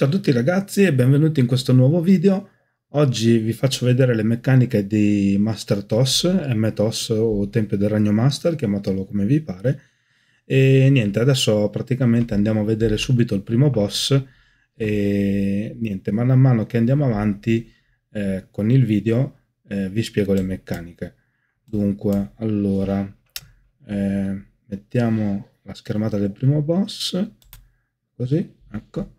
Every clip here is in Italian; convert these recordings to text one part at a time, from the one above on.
Ciao a tutti ragazzi e benvenuti in questo nuovo video. Oggi vi faccio vedere le meccaniche di Master Toss, MTOS o Tempio del Ragno Master, chiamatelo come vi pare. E niente, adesso praticamente andiamo a vedere subito il primo boss e niente, man mano che andiamo avanti eh, con il video eh, vi spiego le meccaniche. Dunque, allora, eh, mettiamo la schermata del primo boss, così, ecco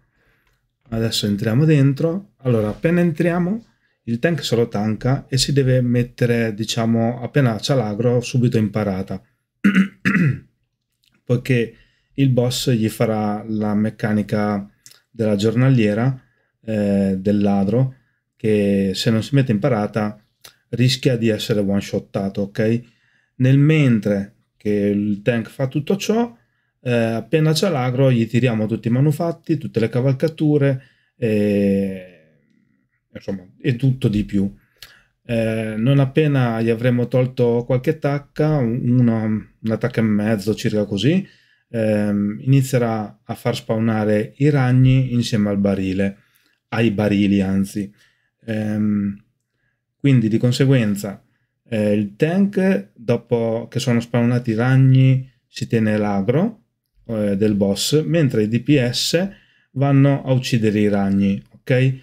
Adesso entriamo dentro. Allora, appena entriamo, il tank se lo tanca e si deve mettere, diciamo, appena c'è l'agro, subito in parata. Poiché il boss gli farà la meccanica della giornaliera eh, del ladro che se non si mette in parata rischia di essere one shottato, ok? Nel mentre che il tank fa tutto ciò, eh, appena c'è l'agro gli tiriamo tutti i manufatti, tutte le cavalcature e, insomma, e tutto di più. Eh, non appena gli avremo tolto qualche tacca, una, una tacca e mezzo circa così, ehm, inizierà a far spawnare i ragni insieme al barile, ai barili anzi. Ehm, quindi di conseguenza eh, il tank, dopo che sono spawnati i ragni, si tiene l'agro, eh, del boss, mentre i DPS vanno a uccidere i ragni, ok?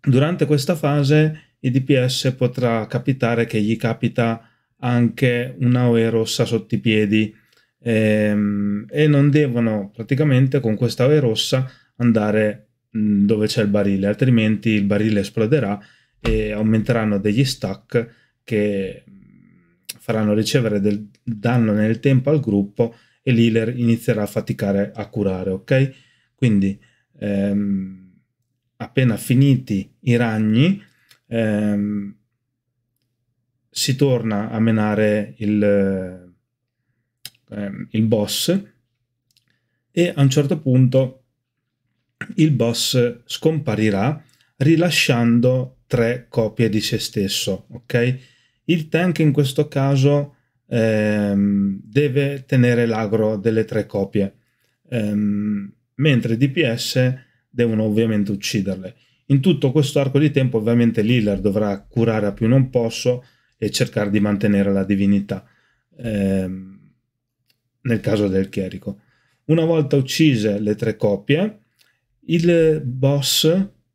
Durante questa fase i DPS potrà capitare che gli capita anche una OE rossa sotto i piedi ehm, e non devono praticamente con questa OE rossa andare mm, dove c'è il barile, altrimenti il barile esploderà e aumenteranno degli stack che mm, faranno ricevere del danno nel tempo al gruppo e l'healer inizierà a faticare a curare, ok? Quindi ehm, appena finiti i ragni ehm, si torna a menare il, ehm, il boss e a un certo punto il boss scomparirà rilasciando tre copie di se stesso, ok? Il tank in questo caso ehm, deve tenere l'agro delle tre copie, ehm, mentre i DPS devono ovviamente ucciderle. In tutto questo arco di tempo ovviamente Lillard dovrà curare a più non posso e cercare di mantenere la divinità, ehm, nel caso del chierico. Una volta uccise le tre coppie, il boss,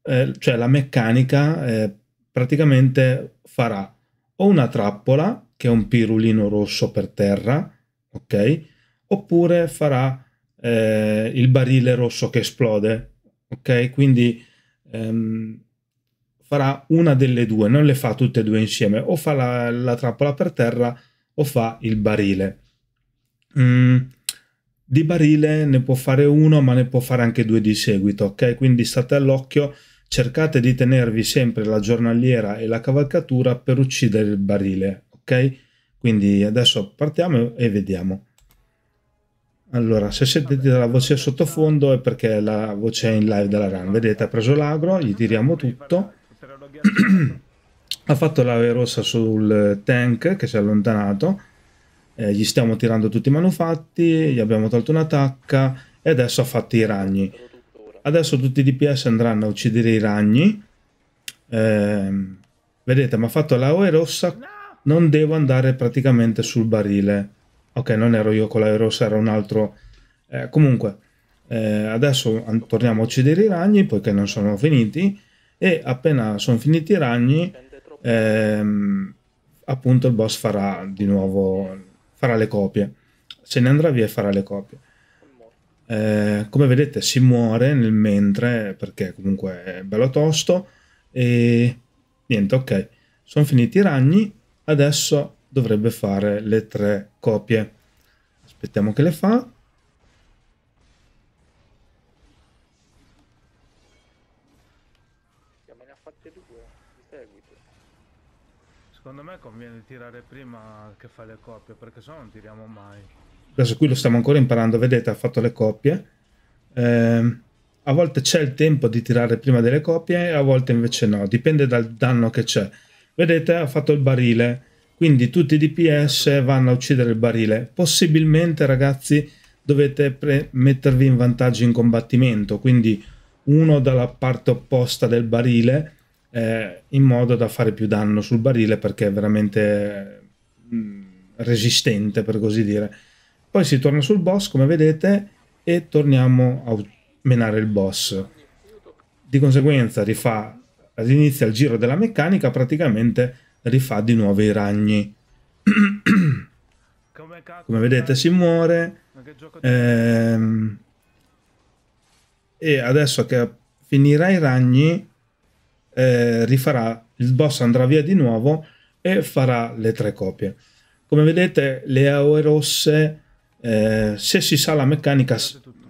eh, cioè la meccanica, eh, praticamente farà o una trappola che è un pirulino rosso per terra, ok? Oppure farà eh, il barile rosso che esplode, ok? Quindi ehm, farà una delle due, non le fa tutte e due insieme, o fa la, la trappola per terra o fa il barile. Mm, di barile ne può fare uno, ma ne può fare anche due di seguito, ok? Quindi state all'occhio, cercate di tenervi sempre la giornaliera e la cavalcatura per uccidere il barile, ok quindi adesso partiamo e vediamo allora se sentite la voce sottofondo è perché la voce è in live della RAM vedete ha preso l'agro gli tiriamo tutto ha fatto l'ave rossa sul tank che si è allontanato eh, gli stiamo tirando tutti i manufatti gli abbiamo tolto un'attacca e adesso ha fatto i ragni adesso tutti i DPS andranno a uccidere i ragni eh, vedete mi ha fatto l'AOE rossa non devo andare praticamente sul barile. Ok, non ero io con l'aeros, era un altro... Eh, comunque, eh, adesso torniamo a uccidere i ragni, poiché non sono finiti, e appena sono finiti i ragni, ehm, appunto il boss farà di nuovo... farà le copie. Se ne andrà via e farà le copie. Eh, come vedete si muore nel mentre, perché comunque è bello tosto, e niente, ok. Sono finiti i ragni, adesso dovrebbe fare le tre copie aspettiamo che le fa Secondo me conviene tirare prima che fa le coppie, perché sennò non tiriamo mai. Adesso qui lo stiamo ancora imparando, vedete, ha fatto le coppie. Eh, a volte c'è il tempo di tirare prima delle coppie, a volte invece no, dipende dal danno che c'è. Vedete, ha fatto il barile. Quindi tutti i DPS vanno a uccidere il barile. Possibilmente, ragazzi, dovete mettervi in vantaggio in combattimento. Quindi uno dalla parte opposta del barile eh, in modo da fare più danno sul barile perché è veramente mh, mm, resistente, per così dire. Poi si torna sul boss, come vedete, e torniamo a menare il boss. Di conseguenza rifà inizia il giro della meccanica, praticamente rifà di nuovo i ragni. Come vedete si muore. Ehm, e adesso che finirà i ragni, eh, rifarà, il boss andrà via di nuovo e farà le tre copie. Come vedete le aue rosse, eh, se si sa la meccanica,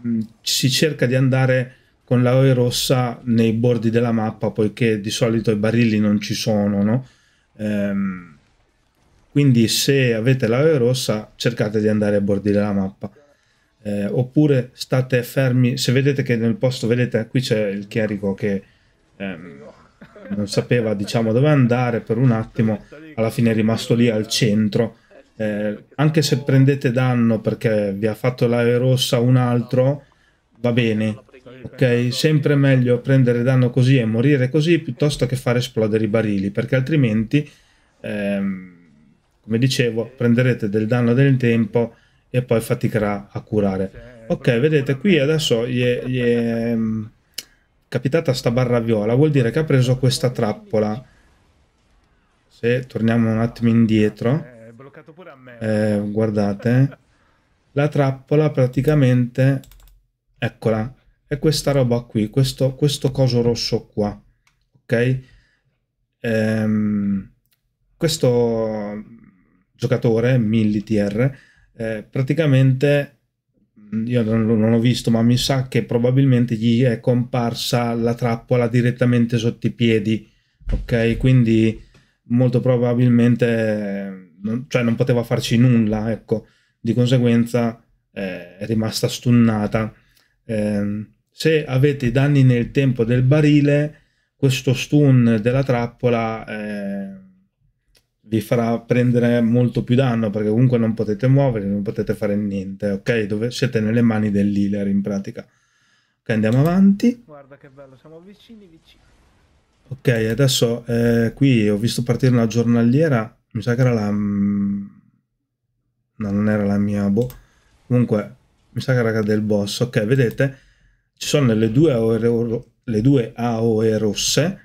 mm, si cerca di andare con l'aloe rossa nei bordi della mappa, poiché di solito i barili non ci sono, no? ehm, quindi se avete l'aloe rossa cercate di andare ai bordi della mappa. Eh, oppure state fermi, se vedete che nel posto, vedete qui c'è il chierico che ehm, non sapeva diciamo dove andare per un attimo, alla fine è rimasto lì al centro. Eh, anche se prendete danno perché vi ha fatto l'area rossa un altro, va bene, ok? Sempre meglio prendere danno così e morire così piuttosto che far esplodere i barili, perché altrimenti, ehm, come dicevo, prenderete del danno del tempo e poi faticherà a curare. Ok, vedete, qui adesso gli è, gli è ehm, capitata sta barra viola, vuol dire che ha preso questa trappola. Se torniamo un attimo indietro, eh, guardate, la trappola praticamente, eccola, è questa roba qui, questo, questo coso rosso qua, ok? Ehm, questo giocatore, MilliTR, eh, praticamente mm, io non, non, ho visto, ma mi sa che probabilmente gli è comparsa la trappola direttamente sotto i piedi, ok? Quindi molto probabilmente non, cioè non poteva farci nulla, ecco, di conseguenza eh, è rimasta stunnata. Eh, se avete danni nel tempo del barile, questo stun della trappola eh, vi farà prendere molto più danno perché comunque non potete muovervi, non potete fare niente, ok? Dove siete nelle mani dell'healer in pratica. Ok, andiamo avanti. Guarda che bello, siamo vicini, vicini. Ok, adesso eh, qui ho visto partire una giornaliera, mi sa che era la... Mm, no, non era la mia, boh. Comunque, mi sa che era del boss. Ok, vedete? ci sono le due AOR, le due AOE rosse,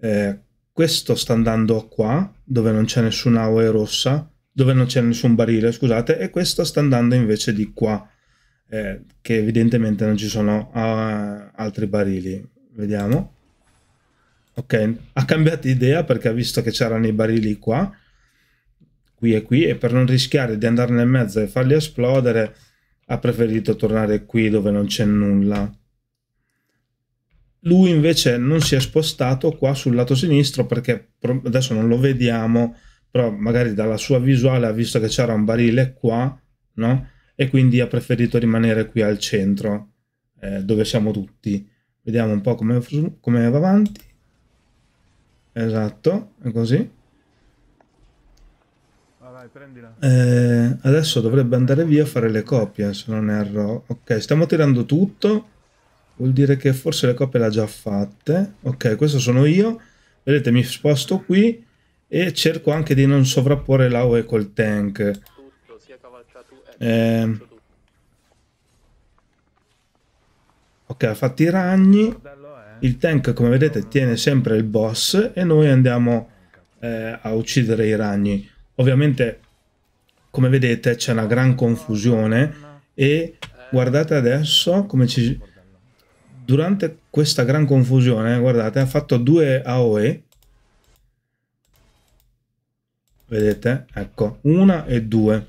eh, questo sta andando qua, dove non c'è nessuna AOE rossa, dove non c'è nessun barile, scusate, e questo sta andando invece di qua, eh, che evidentemente non ci sono uh, altri barili. Vediamo. Ok, ha cambiato idea perché ha visto che c'erano i barili qua, qui e qui, e per non rischiare di andare nel mezzo e farli esplodere ha preferito tornare qui dove non c'è nulla. Lui invece non si è spostato qua sul lato sinistro perché adesso non lo vediamo, però magari dalla sua visuale ha visto che c'era un barile qua, no? E quindi ha preferito rimanere qui al centro, eh, dove siamo tutti. Vediamo un po' come, come va avanti. Esatto, è così. Eh, adesso dovrebbe andare via a fare le copie, se non erro. Ok, stiamo tirando tutto vuol dire che forse le coppie le ha già fatte. Ok, questo sono io. Vedete, mi sposto qui e cerco anche di non sovrapporre l'AOE col tank. Eh, ehm. ok, ha fatto i ragni. Il tank, come vedete, tiene sempre il boss e noi andiamo eh, a uccidere i ragni. Ovviamente, come vedete, c'è una gran confusione e guardate adesso come ci durante questa gran confusione, guardate, ha fatto due AOE. Vedete? Ecco, una e due.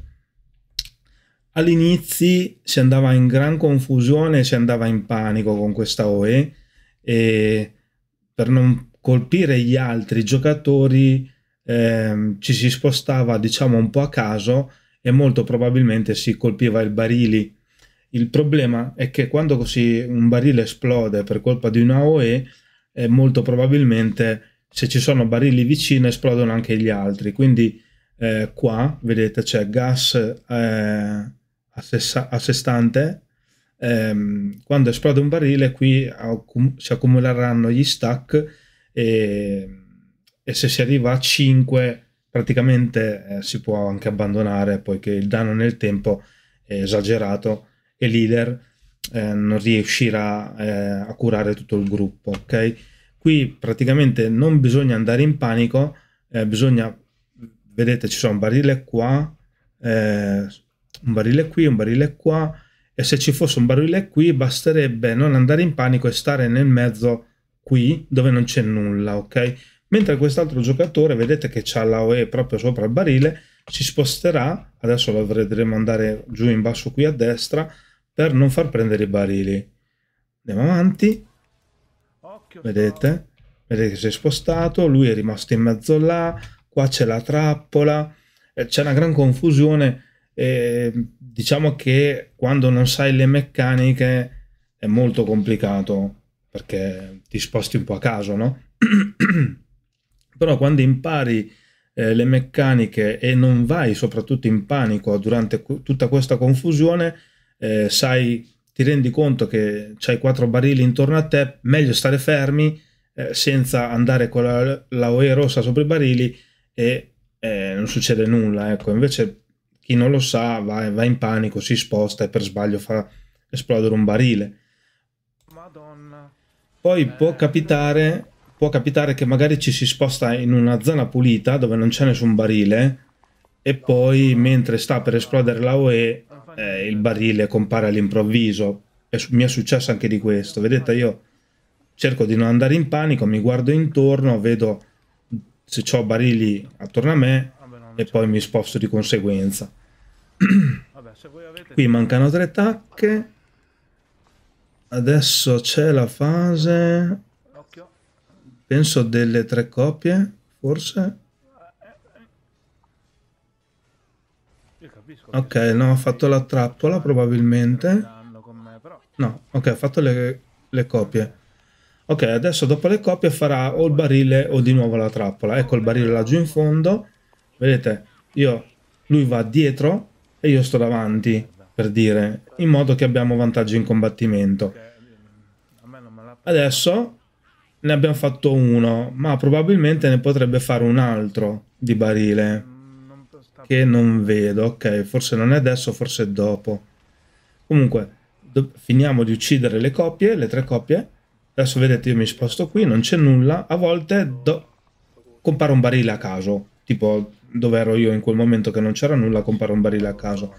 All'inizio si andava in gran confusione, si andava in panico con questa AOE e per non colpire gli altri giocatori eh, ci si spostava diciamo un po' a caso e molto probabilmente si colpiva il barili il problema è che quando così un barile esplode per colpa di una OE, eh, molto probabilmente se ci sono barili vicini esplodono anche gli altri. Quindi eh, qua, vedete, c'è gas eh, a sé stante. Ehm, quando esplode un barile qui accum si accumuleranno gli stack e, e, se si arriva a 5 praticamente eh, si può anche abbandonare poiché il danno nel tempo è esagerato e leader eh, non riuscirà eh, a curare tutto il gruppo. Okay? Qui praticamente non bisogna andare in panico, eh, bisogna, vedete ci sono un barile qua, eh, un barile qui, un barile qua, e se ci fosse un barile qui basterebbe non andare in panico e stare nel mezzo qui dove non c'è nulla, ok? Mentre quest'altro giocatore, vedete che c'ha la OE proprio sopra il barile, si sposterà, adesso lo vedremo andare giù in basso qui a destra, per non far prendere i barili. Andiamo avanti. Vedete? Vedete che si è spostato, lui è rimasto in mezzo là, qua c'è la trappola, eh, c'è una gran confusione. E diciamo che quando non sai le meccaniche è molto complicato perché ti sposti un po' a caso, no? Però quando impari eh, le meccaniche e non vai soprattutto in panico durante tutta questa confusione, eh, sai, ti rendi conto che c'hai quattro barili intorno a te, meglio stare fermi eh, senza andare con la, la OE rossa sopra i barili e eh, non succede nulla. Ecco, invece chi non lo sa va, va in panico, si sposta e per sbaglio fa esplodere un barile. Madonna. Poi eh. può capitare, può capitare che magari ci si sposta in una zona pulita dove non c'è nessun barile e poi mentre sta per esplodere la OE eh, il barile compare all'improvviso e mi è successo anche di questo vedete io cerco di non andare in panico mi guardo intorno vedo se ho barili attorno a me e poi mi sposto di conseguenza qui mancano tre tacche adesso c'è la fase penso delle tre coppie forse Ok, no, ha fatto la trappola probabilmente. No, ok, ha fatto le, le copie. Ok, adesso dopo le copie farà o il barile o di nuovo la trappola. Ecco il barile laggiù in fondo. Vedete, io, lui va dietro e io sto davanti, per dire, in modo che abbiamo vantaggio in combattimento. Adesso ne abbiamo fatto uno, ma probabilmente ne potrebbe fare un altro di barile che non vedo. Ok, forse non è adesso, forse è dopo. Comunque, do finiamo di uccidere le coppie, le tre coppie. Adesso vedete, io mi sposto qui, non c'è nulla. A volte compare un barile a caso. Tipo, dove ero io in quel momento che non c'era nulla, compare un barile a caso.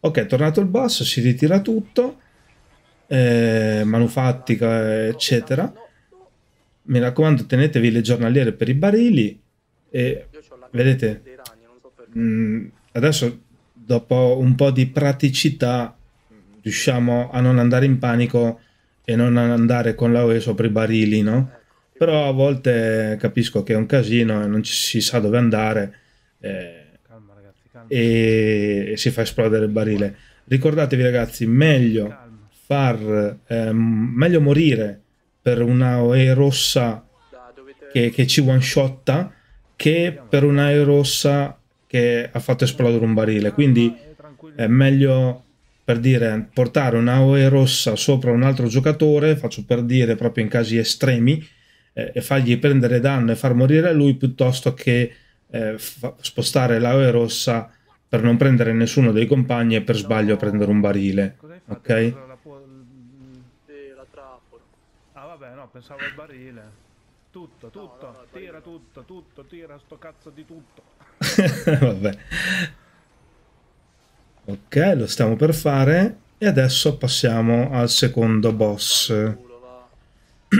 Ok, tornato il boss, si ritira tutto. Eh, manufattica, eccetera. Mi raccomando, tenetevi le giornaliere per i barili. E vedete, mh, mm, adesso dopo un po' di praticità riusciamo a non andare in panico e non andare con la UE sopra i barili, no? Però a volte capisco che è un casino e non si sa dove andare eh, calma, ragazzi, calma. e si fa esplodere il barile. Ricordatevi ragazzi, meglio, far, eh, meglio morire per una UE rossa che, che ci one shotta che per una UE rossa che ha fatto esplodere un barile. Quindi è meglio per dire portare una OE rossa sopra un altro giocatore, faccio per dire proprio in casi estremi, eh, e fargli prendere danno e far morire lui piuttosto che eh, spostare la OE rossa per non prendere nessuno dei compagni e per sbaglio prendere un barile. Ok? Ah vabbè no, pensavo al barile. Tutto, tutto, tira tutto, tutto, tira sto cazzo di tutto. Vabbè. Ok, lo stiamo per fare. E adesso passiamo al secondo boss.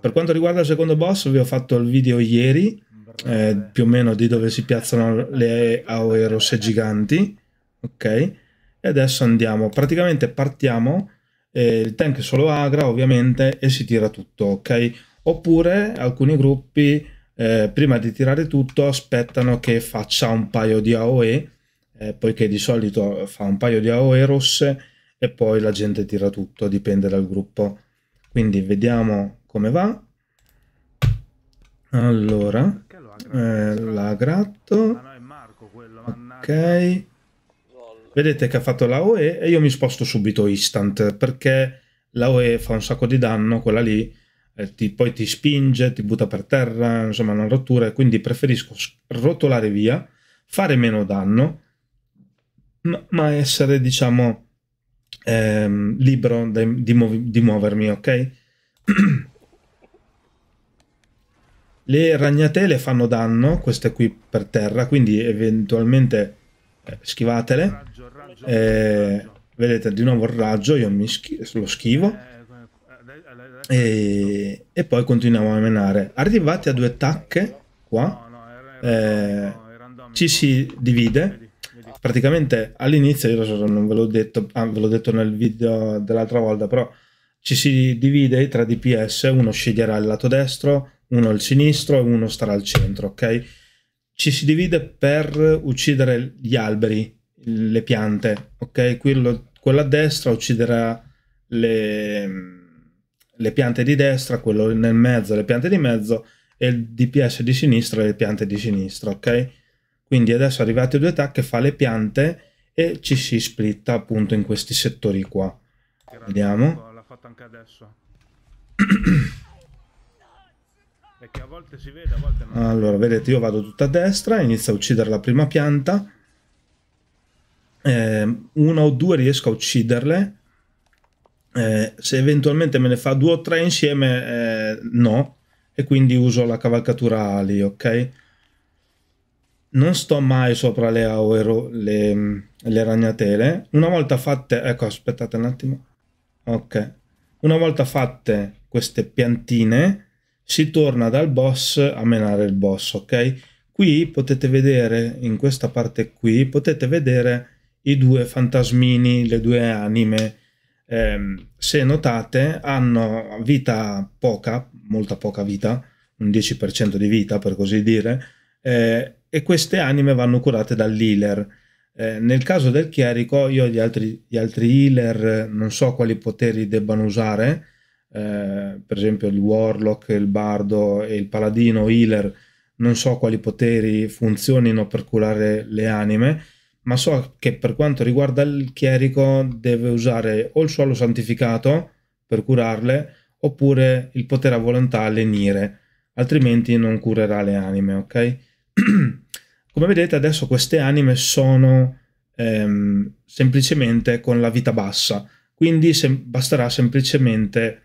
per quanto riguarda il secondo boss, vi ho fatto il video ieri, eh, più o meno di dove si piazzano le aoe rosse giganti. Ok? E adesso andiamo. Praticamente partiamo, eh, il tank solo agra ovviamente, e si tira tutto, ok? Oppure alcuni gruppi eh, prima di tirare tutto aspettano che faccia un paio di AOE, eh, poiché di solito fa un paio di AOE rosse e poi la gente tira tutto, dipende dal gruppo. Quindi vediamo come va. Allora, eh, la gratto. Ah, ok. Vedete che ha fatto la OE e io mi sposto subito instant perché la OE fa un sacco di danno, quella lì, eh, ti, poi ti spinge, ti butta per terra, insomma una rottura, quindi preferisco rotolare via, fare meno danno, ma, ma essere diciamo ehm, libero de, di, muovi, di muovermi, ok? Le ragnatele fanno danno, queste qui per terra, quindi eventualmente eh, schivatele. Raggio, raggio, eh, raggio. Vedete di nuovo il raggio, io mi schi lo schivo eh, e, esatto. e poi continuiamo a menare. Arrivati a due tacche, qua, eh, ci si divide. Praticamente all'inizio, io non ve l'ho detto, ah, ve l'ho detto nel video dell'altra volta, però ci si divide tra DPS, uno sceglierà il lato destro, uno il sinistro e uno starà al centro, ok? Ci si divide per uccidere gli alberi, le piante, ok? Quello, quello a destra ucciderà le, le piante di destra, quello nel mezzo le piante di mezzo e il DPS di sinistra le piante di sinistra, ok? Quindi adesso arrivati a due tacche fa le piante e ci si splitta appunto in questi settori qua. Vediamo. L'ha fatto anche adesso. Perché a volte si vede, a volte no. Allora, vedete, io vado tutta a destra, inizio a uccidere la prima pianta. Eh, una o due riesco a ucciderle eh, se eventualmente me ne fa due o tre insieme, eh, no, e quindi uso la cavalcatura ali, ok? Non sto mai sopra le auero le, le ragnatele. Una volta fatte, ecco, aspettate un attimo. Ok, una volta fatte queste piantine, si torna dal boss a menare il boss, ok? Qui potete vedere, in questa parte qui, potete vedere i due fantasmini, le due anime ehm, se notate, hanno vita poca, molta poca vita, un 10% di vita per così dire, eh, e queste anime vanno curate dall'healer. Eh, nel caso del chierico, io gli altri, gli altri healer non so quali poteri debbano usare, eh, per esempio il warlock, il bardo e il paladino healer, non so quali poteri funzionino per curare le anime, ma so che per quanto riguarda il chierico deve usare o il suolo santificato per curarle oppure il potere a volontà lenire, altrimenti non curerà le anime, ok? Come vedete adesso queste anime sono ehm, semplicemente con la vita bassa, quindi sem basterà semplicemente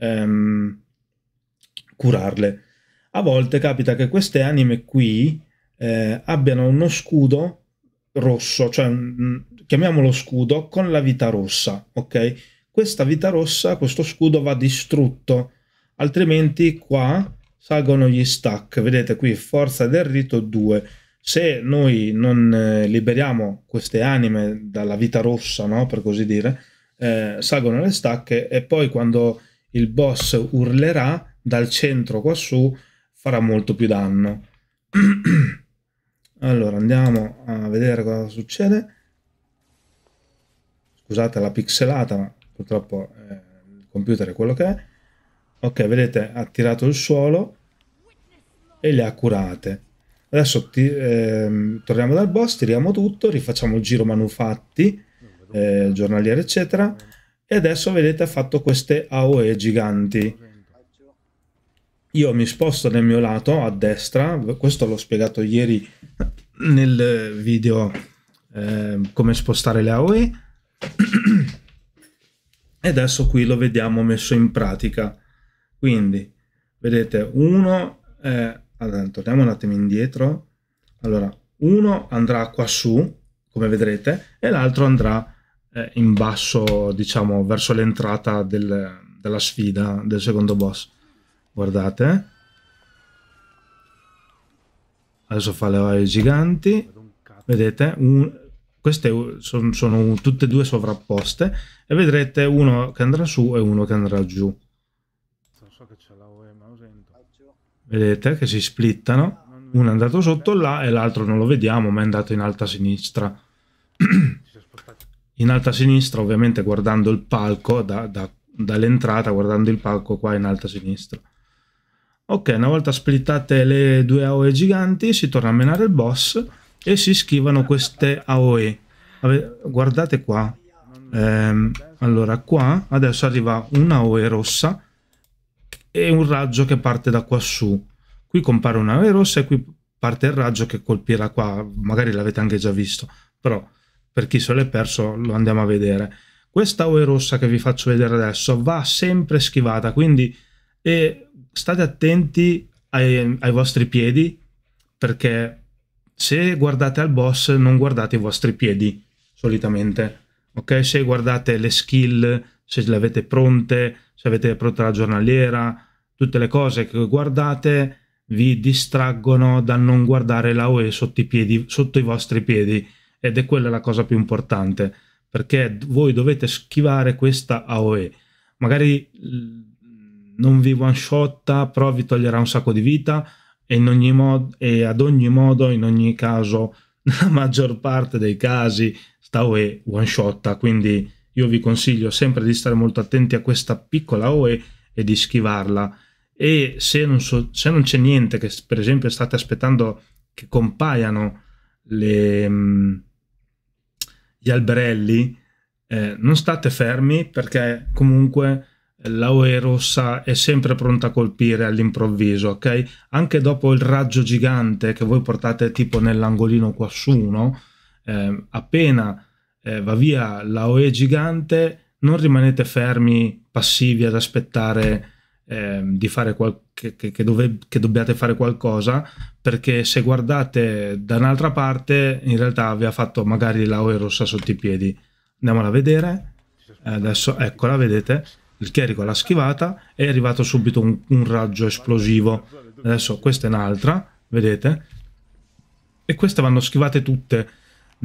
ehm, curarle. A volte capita che queste anime qui eh, abbiano uno scudo rosso, cioè mm, chiamiamolo scudo, con la vita rossa, ok? Questa vita rossa, questo scudo va distrutto, altrimenti qua salgono gli stack, vedete qui forza del rito 2. Se noi non eh, liberiamo queste anime dalla vita rossa, no? per così dire, eh, salgono le stacche e poi quando il boss urlerà dal centro qua su farà molto più danno. Allora, andiamo a vedere cosa succede. Scusate la pixelata, ma purtroppo eh, il computer è quello che è. Ok, vedete, ha tirato il suolo e le ha curate. Adesso ti, eh, torniamo dal boss, tiriamo tutto, rifacciamo il giro manufatti, eh, giornaliere, eccetera. E adesso vedete ha fatto queste AOE giganti io mi sposto nel mio lato a destra, questo l'ho spiegato ieri nel video eh, come spostare le AOE e adesso qui lo vediamo messo in pratica. Quindi vedete uno, eh, allora, torniamo un attimo indietro, allora uno andrà qua su come vedrete e l'altro andrà eh, in basso diciamo verso l'entrata del, della sfida del secondo boss guardate adesso fa le ore giganti vedete un, queste sono, sono tutte e due sovrapposte e vedrete uno che andrà su e uno che andrà giù vedete che si splittano uno è andato sotto là e l'altro non lo vediamo ma è andato in alta sinistra in alta sinistra ovviamente guardando il palco da, da, dall'entrata guardando il palco qua in alta sinistra Ok, una volta splittate le due AOE giganti, si torna a menare il boss e si schivano queste AOE. guardate qua. Ehm, allora, qua adesso arriva una AOE rossa e un raggio che parte da quassù. Qui compare una AOE rossa e qui parte il raggio che colpirà qua. Magari l'avete anche già visto, però per chi se l'è perso lo andiamo a vedere. Questa AOE rossa che vi faccio vedere adesso va sempre schivata, quindi... E state attenti ai, ai vostri piedi perché se guardate al boss non guardate i vostri piedi solitamente. Ok, se guardate le skill, se le avete pronte, se avete pronta la giornaliera, tutte le cose che guardate vi distraggono dal non guardare la OE sotto i, piedi, sotto i vostri piedi ed è quella la cosa più importante perché voi dovete schivare questa AOE. Magari non vi one shotta, però vi toglierà un sacco di vita e, mod- e ad ogni modo, in ogni caso, la maggior parte dei casi, sta OE one shotta. Quindi io vi consiglio sempre di stare molto attenti a questa piccola OE e di schivarla. E se non, so- se non c'è niente, che per esempio state aspettando che compaiano le, mm, gli alberelli, eh, non state fermi perché comunque la l'AOE rossa è sempre pronta a colpire all'improvviso, ok? Anche dopo il raggio gigante che voi portate tipo nell'angolino qua su, no? Eh, appena eh, va via la l'AOE gigante, non rimanete fermi passivi ad aspettare eh, di fare qual- che, che, dove- che dobbiate fare qualcosa, perché se guardate da un'altra parte, in realtà vi ha fatto magari la l'AOE rossa sotto i piedi. Andiamola a vedere. Adesso, eccola, vedete? il chierico l'ha schivata, è arrivato subito un, un raggio esplosivo. Adesso questa è un'altra, vedete? E queste vanno schivate tutte.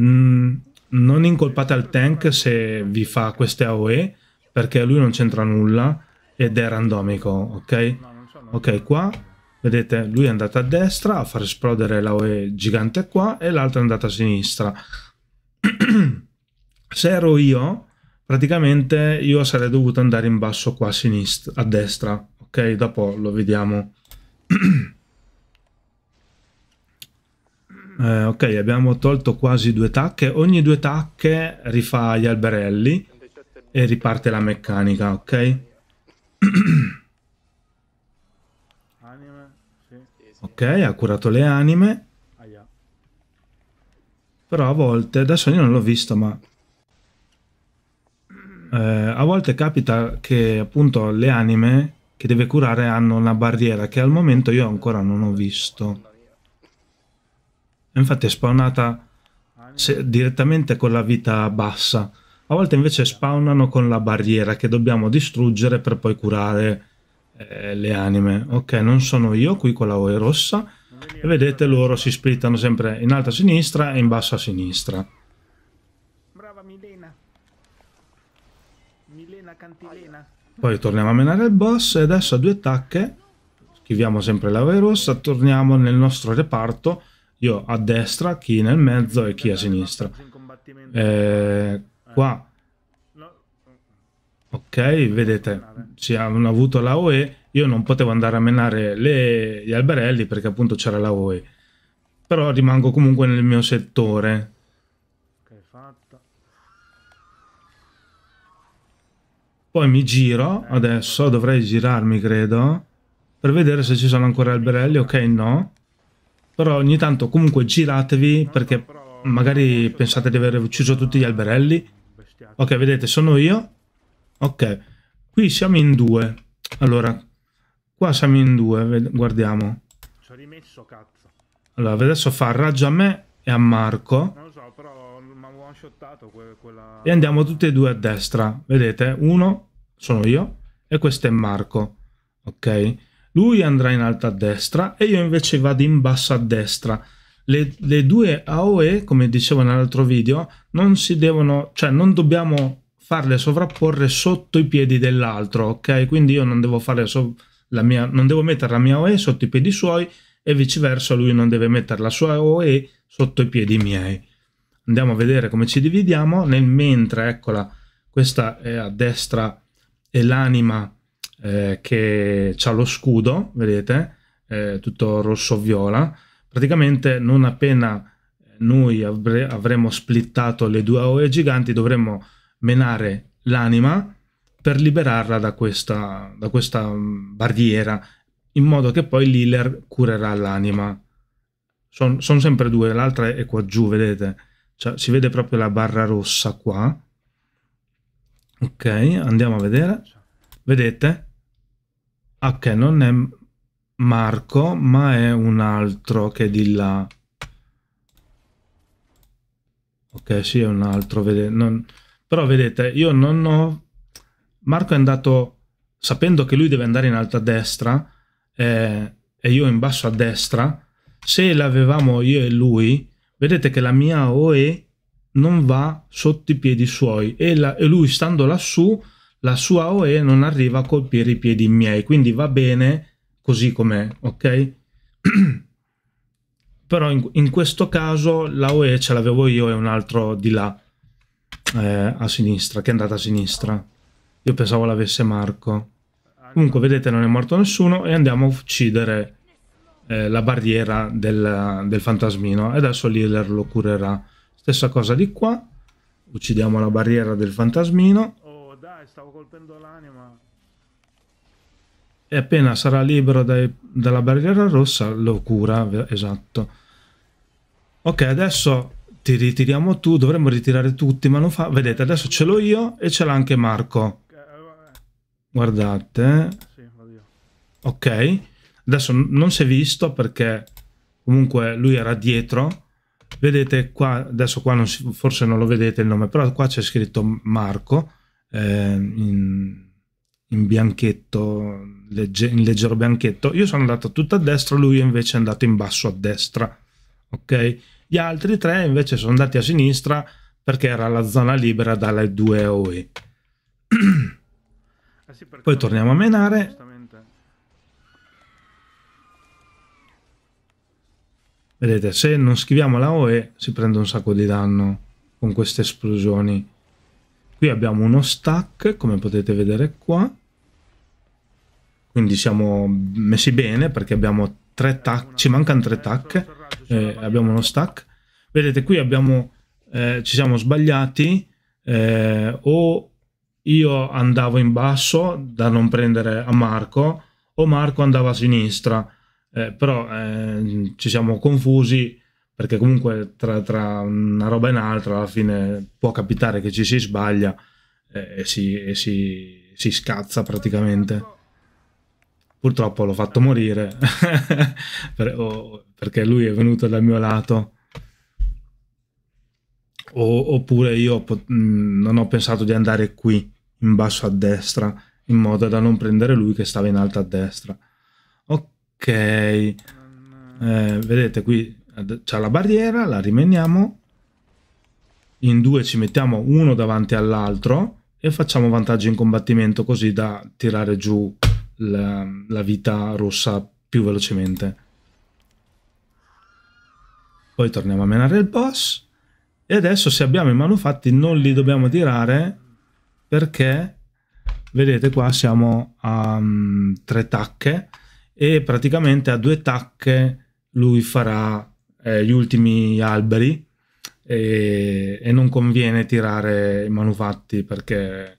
Mm, non incolpate al tank se vi fa queste AOE, perché lui non c'entra nulla ed è randomico, ok? Ok, qua, vedete, lui è andato a destra a far esplodere l'AOE gigante qua e l'altra è andata a sinistra. se ero io praticamente io sarei dovuto andare in basso qua a sinistra, a destra, ok? Dopo lo vediamo. eh, ok, abbiamo tolto quasi due tacche, ogni due tacche rifà gli alberelli e riparte la meccanica, ok? ok, ha curato le anime. Però a volte, adesso io non l'ho visto, ma eh, a volte capita che appunto le anime che deve curare hanno una barriera che al momento io ancora non ho visto. Infatti è spawnata se, direttamente con la vita bassa. A volte invece spawnano con la barriera che dobbiamo distruggere per poi curare eh, le anime. Ok, non sono io qui con la OE rossa. E vedete loro si splittano sempre in alto a sinistra e in basso a sinistra. cantilena. Poi torniamo a menare il boss e adesso a due tacche, schiviamo sempre la vai rossa, torniamo nel nostro reparto, io a destra, chi nel mezzo e chi a sinistra. Eh, qua ok vedete ci hanno avuto la OE io non potevo andare a menare le, gli alberelli perché appunto c'era la OE però rimango comunque nel mio settore Poi mi giro, adesso dovrei girarmi credo, per vedere se ci sono ancora alberelli, ok no. Però ogni tanto comunque giratevi perché magari pensate di aver ucciso tutti gli alberelli. Ok, vedete, sono io. Ok, qui siamo in due. Allora, qua siamo in due, guardiamo. Allora, adesso fa raggio a me e a Marco shottato quella... E andiamo tutti e due a destra. Vedete, uno sono io e questo è Marco. Ok? Lui andrà in alto a destra e io invece vado in basso a destra. Le, le due AOE, come dicevo nell'altro video, non si devono, cioè non dobbiamo farle sovrapporre sotto i piedi dell'altro, ok? Quindi io non devo fare so la mia, non devo mettere la mia OE sotto i piedi suoi e viceversa lui non deve mettere la sua OE sotto i piedi miei andiamo a vedere come ci dividiamo, nel mentre, eccola, questa è a destra, è l'anima eh, che ha lo scudo, vedete, eh, tutto rosso-viola, praticamente non appena eh, noi avre avremo splittato le due aue giganti dovremmo menare l'anima per liberarla da questa, da questa mm, barriera in modo che poi l'healer curerà l'anima sono son sempre due l'altra è qua giù vedete cioè si vede proprio la barra rossa qua ok andiamo a vedere vedete ok non è Marco ma è un altro che è di là ok sì è un altro vedete, non... però vedete io non ho Marco è andato sapendo che lui deve andare in alta destra eh, e io in basso a destra se l'avevamo io e lui vedete che la mia OE non va sotto i piedi suoi e, la, e lui stando lassù la sua OE non arriva a colpire i piedi miei, quindi va bene così com'è, ok? Però in, in, questo caso la OE ce l'avevo io e un altro di là, eh, a sinistra, che è andata a sinistra. Io pensavo l'avesse Marco. Comunque, vedete, non è morto nessuno e andiamo a uccidere eh, la barriera del, del fantasmino e adesso Liller lo curerà. Stessa cosa di qua, uccidiamo la barriera del fantasmino. Oh dai, stavo colpendo l'anima. E appena sarà libero dai, dalla barriera rossa lo cura, esatto. Ok, adesso ti ritiriamo tu, dovremmo ritirare tutti, ma non fa... Vedete, adesso ce l'ho io e ce l'ha anche Marco. Eh. Guardate. Ok adesso non si è visto perché comunque lui era dietro vedete qua adesso qua non si, forse non lo vedete il nome però qua c'è scritto Marco eh, in, in, bianchetto legge, in leggero bianchetto io sono andato tutto a destra lui invece è andato in basso a destra ok gli altri tre invece sono andati a sinistra perché era la zona libera dalle due OE ah poi torniamo a menare Vedete, se non schiviamo la OE si prende un sacco di danno con queste esplosioni. Qui abbiamo uno stack, come potete vedere qua. Quindi siamo messi bene perché abbiamo tre tac, ci mancano tre tac, eh, abbiamo uno stack. Vedete, qui abbiamo, eh, ci siamo sbagliati eh, o io andavo in basso da non prendere a Marco o Marco andava a sinistra eh, però eh, ci siamo confusi perché comunque tra, tra, una roba e un'altra alla fine può capitare che ci si sbaglia eh, e, si, e si, si, scazza praticamente. Purtroppo l'ho fatto morire per, oh, perché lui è venuto dal mio lato. O, oppure io mh, mm, non ho pensato di andare qui in basso a destra in modo da non prendere lui che stava in alto a destra eh, vedete qui c'è la barriera, la rimaniamo. In due ci mettiamo uno davanti all'altro e facciamo vantaggio in combattimento così da tirare giù la, la vita rossa più velocemente. Poi torniamo a menare il boss. E adesso se abbiamo i manufatti non li dobbiamo tirare perché vedete qua siamo a um, tre tacche e praticamente a due tacche lui farà eh, gli ultimi alberi e, e, non conviene tirare i manufatti perché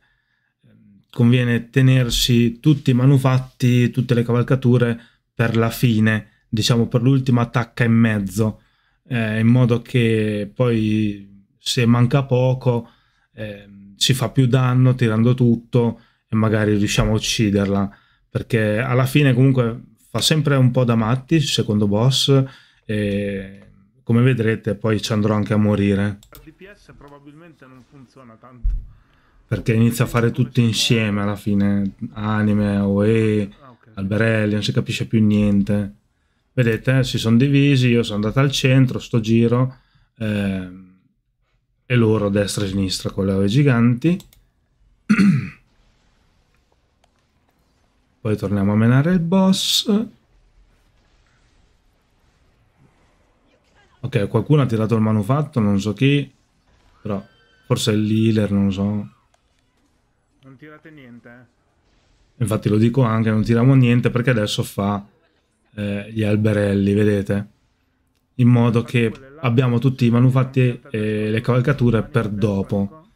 ehm, conviene tenersi tutti i manufatti, tutte le cavalcature per la fine, diciamo per l'ultima tacca e mezzo, eh, in modo che poi se manca poco eh, ci fa più danno tirando tutto e magari riusciamo a ucciderla perché alla fine comunque fa sempre un po' da matti, secondo boss, e come vedrete poi ci andrò anche a morire. DPS probabilmente non funziona tanto. Perché inizia a fare tutto insieme alla fine, anime, OE, ah, okay. alberelli, non si capisce più niente. Vedete, eh, si sono divisi, io sono andato al centro, sto giro, eh, e loro destra e sinistra con le ore giganti. Poi torniamo a menare il boss. Ok, qualcuno ha tirato il manufatto, non so chi. Però forse è il leader, non so. Non tirate niente. Eh. Infatti lo dico anche, non tiriamo niente perché adesso fa eh, gli alberelli, vedete? In modo che abbiamo tutti i manufatti e le cavalcature per dopo.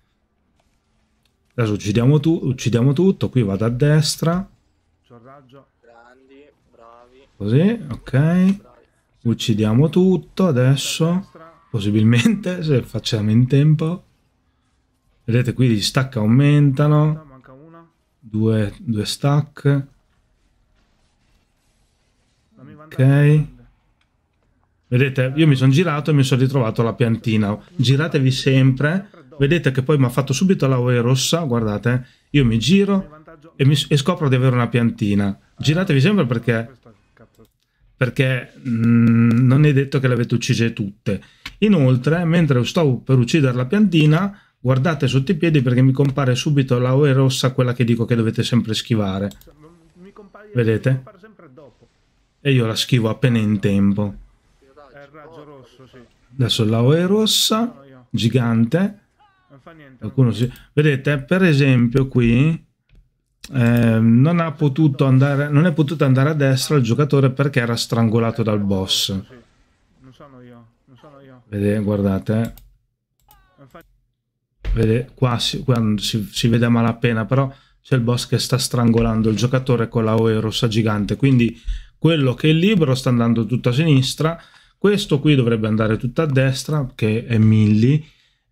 Adesso uccidiamo, tu uccidiamo tutto, qui vado a destra. Così, ok. Uccidiamo tutto adesso. Possibilmente, se facciamo in tempo. Vedete qui gli stack aumentano. Due, due stack. Ok. Vedete, io mi sono girato e mi sono ritrovato la piantina. Giratevi sempre. Vedete che poi mi ha fatto subito la OE rossa. Guardate, io mi giro e, mi, e scopro di avere una piantina. Giratevi sempre perché perché mh, mm, non è detto che le avete uccise tutte. Inoltre, mentre sto per uccidere la piantina, guardate sotto i piedi perché mi compare subito la OE rossa, quella che dico che dovete sempre schivare. Vedete? E io la schivo appena in tempo. Adesso la OE rossa, gigante. Si... Vedete, per esempio qui eh, non, ha potuto andare, non è potuto andare a destra il giocatore perché era strangolato dal boss. Non sono io, non sono io. Vede, guardate. Vede, qua, si, qua si, si vede a malapena, però c'è il boss che sta strangolando il giocatore con la OE rossa gigante. Quindi quello che è libero sta andando tutto a sinistra. Questo qui dovrebbe andare tutto a destra, che è Millie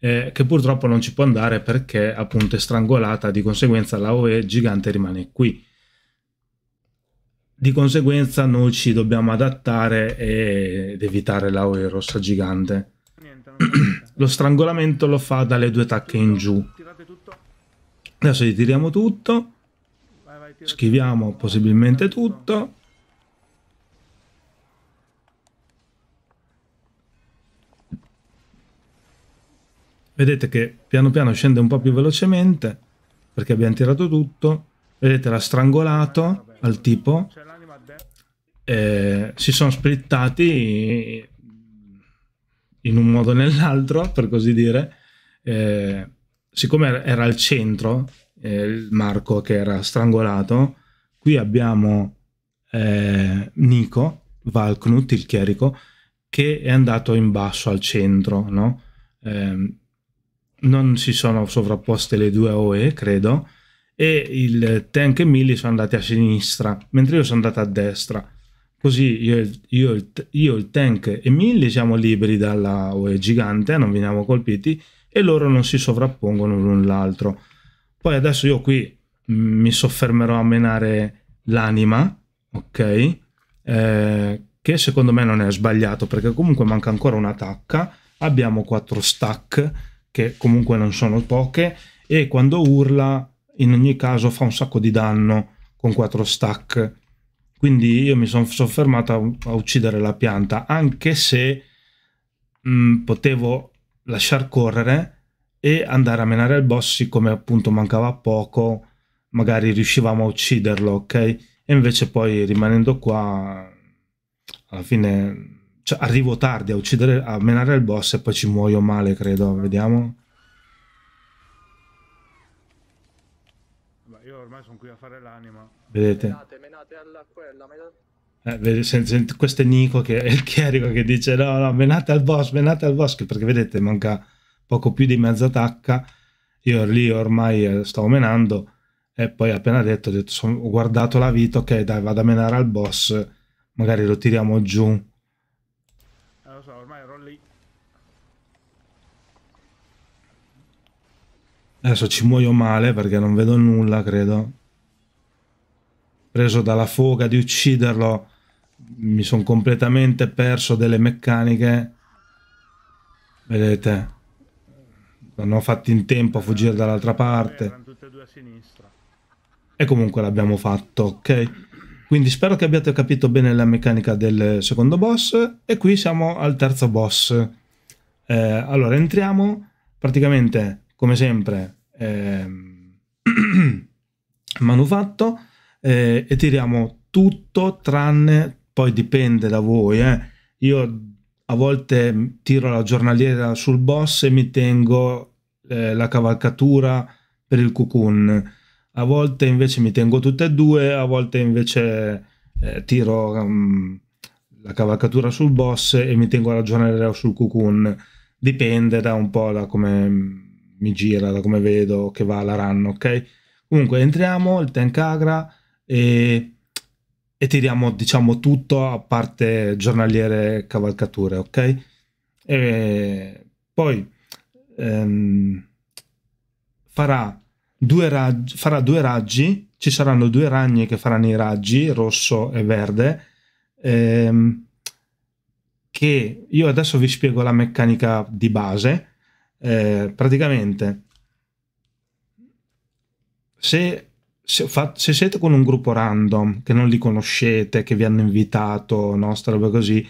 eh, che purtroppo non ci può andare perché appunto è strangolata, di conseguenza la OE gigante rimane qui. Di conseguenza noi ci dobbiamo adattare ed evitare la OE rossa gigante. lo strangolamento lo fa dalle due tacche in giù. Adesso gli tiriamo tutto. schiviamo possibilmente tutto. vedete che piano piano scende un po' più velocemente perché abbiamo tirato tutto vedete l'ha strangolato al tipo eh, si sono splittati in un modo o nell'altro per così dire eh, siccome er-, era al centro eh, il Marco che era strangolato qui abbiamo eh, Nico Valknut il chierico che è andato in basso al centro no? Ehm, non si sono sovrapposte le due OE, credo, e il Tank e Millie sono andati a sinistra, mentre io sono andato a destra. Così io, io, io il Tank e Millie siamo liberi dalla OE gigante, non veniamo colpiti, e loro non si sovrappongono l'un l'altro. Poi adesso io qui mm, mi soffermerò a menare l'anima, ok? Eh, che secondo me non è sbagliato, perché comunque manca ancora una tacca, abbiamo 4 stack, che comunque non sono poche, e quando urla in ogni caso fa un sacco di danno con 4 stack. Quindi io mi sono soffermato a, a, uccidere la pianta, anche se mh, mm, potevo lasciar correre e andare a menare il boss, siccome appunto mancava poco, magari riuscivamo a ucciderlo, ok? E invece poi rimanendo qua, alla fine cioè, arrivo tardi a uccidere, a menare il boss e poi ci muoio male, credo. Vediamo. Beh, io ormai sono qui a fare l'anima. Vedete? Menate, menate alla quella, Eh, vedi, senti, questo è Nico che è il chierico che dice no, no, menate al boss, menate al boss, perché vedete manca poco più di mezza tacca, io lì ormai eh, stavo menando e poi appena detto, ho, detto, sono, ho guardato la vita, ok dai vado a menare al boss, magari lo tiriamo giù Adesso ci muoio male perché non vedo nulla, credo. Preso dalla foga di ucciderlo, mi sono completamente perso delle meccaniche. Vedete? Non ho fatto in tempo a fuggire dall'altra parte. E comunque l'abbiamo fatto, ok? Quindi spero che abbiate capito bene la meccanica del secondo boss. E qui siamo al terzo boss. Eh, allora, entriamo. Praticamente, come sempre, eh, manufatto eh, e tiriamo tutto tranne, poi dipende da voi, eh. io a volte tiro la giornaliera sul boss e mi tengo eh, la cavalcatura per il cocoon, a volte invece mi tengo tutte e due, a volte invece eh, tiro... Um, la cavalcatura sul boss e mi tengo la giornaliera sul cocoon. Dipende da un po' da come mi gira da come vedo che va la run, ok? Comunque entriamo, il tank agra e, e tiriamo diciamo tutto a parte giornaliere cavalcature, ok? E poi ehm, farà, due raggi, farà due raggi, ci saranno due ragni che faranno i raggi, rosso e verde, ehm, che io adesso vi spiego la meccanica di base, eh, praticamente se, se, fa, se, siete con un gruppo random che non li conoscete, che vi hanno invitato, no, roba così,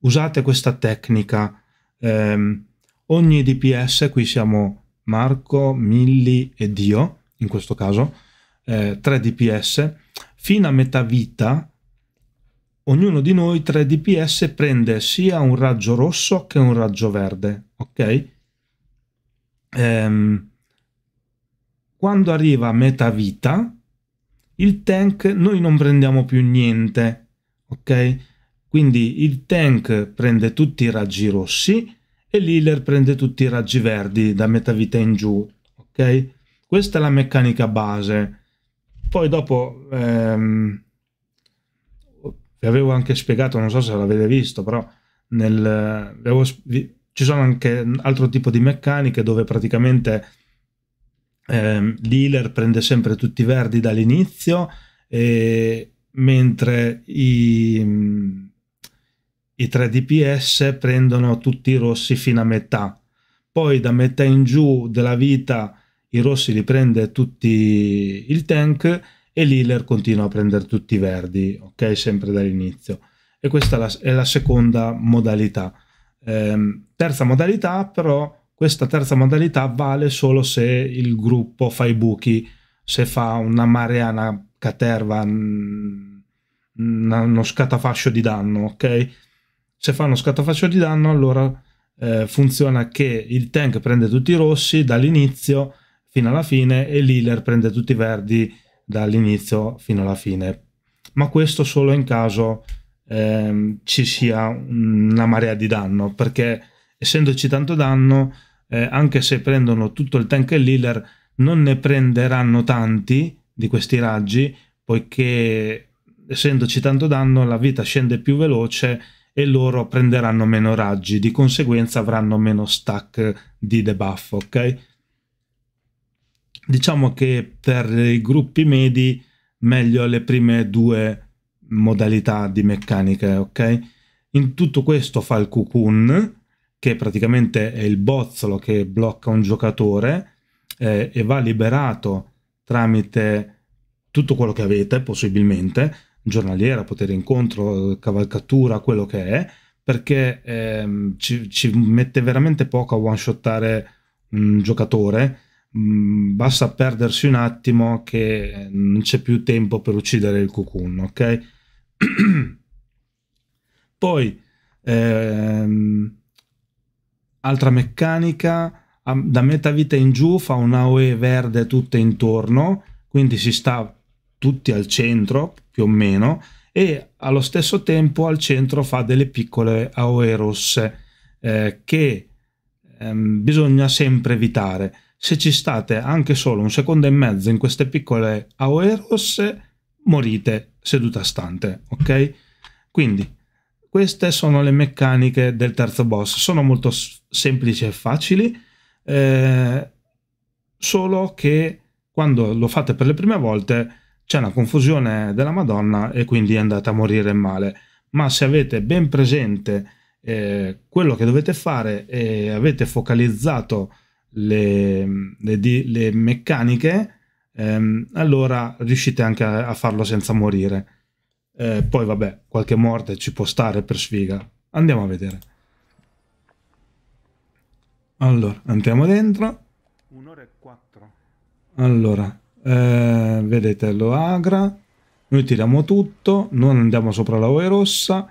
usate questa tecnica. Eh, ogni DPS, qui siamo Marco, Milli e Dio, in questo caso, eh, 3 DPS, fino a metà vita ognuno di noi 3 DPS prende sia un raggio rosso che un raggio verde, ok? ehm, quando arriva a metà vita, il tank noi non prendiamo più niente, ok? Quindi il tank prende tutti i raggi rossi e l'healer prende tutti i raggi verdi da metà vita in giù, ok? Questa è la meccanica base. Poi dopo, ehm, vi avevo anche spiegato, non so se l'avete visto, però nel, vi avevo, vi, ci sono anche altro tipo di meccaniche dove praticamente eh, l'healer prende sempre tutti i verdi dall'inizio, e, mentre i, mm, i 3 DPS prendono tutti i rossi fino a metà. Poi da metà in giù della vita i rossi li prende tutti il tank e l'healer continua a prendere tutti i verdi, ok? Sempre dall'inizio. E questa è la, è la seconda modalità. Eh, terza modalità, però, questa terza modalità vale solo se il gruppo fa i buchi, se fa una marea, una caterva, uno scatafascio di danno, ok? Se fa uno scatafascio di danno, allora eh, funziona che il tank prende tutti i rossi dall'inizio fino alla fine e l'healer prende tutti i verdi dall'inizio fino alla fine. Ma questo solo in caso ehm, ci sia una marea di danno, perché essendoci tanto danno, eh, anche se prendono tutto il tank e l'healer, non ne prenderanno tanti di questi raggi, poiché essendoci tanto danno la vita scende più veloce e loro prenderanno meno raggi, di conseguenza avranno meno stack di debuff, ok? Diciamo che per i gruppi medi meglio le prime due modalità di meccaniche, ok? In tutto questo fa il cocoon, che praticamente è il bozzolo che blocca un giocatore eh, e va liberato tramite tutto quello che avete, possibilmente, giornaliera, potere incontro, cavalcatura, quello che è, perché ehm, ci, ci, mette veramente poco a one-shottare un giocatore, mm, basta perdersi un attimo che non c'è più tempo per uccidere il cocoon, ok? Poi, ehm, altra meccanica, da metà vita in giù fa un AOE verde tutto intorno, quindi si sta tutti al centro più o meno e allo stesso tempo al centro fa delle piccole AOE rosse eh, che ehm, bisogna sempre evitare. Se ci state anche solo un secondo e mezzo in queste piccole AOE rosse morite seduta stante, ok? Quindi queste sono le meccaniche del terzo boss, sono molto semplici e facili, eh, solo che quando lo fate per le prime volte c'è una confusione della Madonna e quindi andate a morire male. Ma se avete ben presente eh, quello che dovete fare e eh, avete focalizzato le, le, le meccaniche, ehm, allora riuscite anche a, a farlo senza morire. Eh, poi vabbè, qualche morte ci può stare per sfiga. Andiamo a vedere. Allora, entriamo dentro. Un'ora e quattro. Allora, eh, vedete lo agra. Noi tiriamo tutto, non andiamo sopra la UE rossa.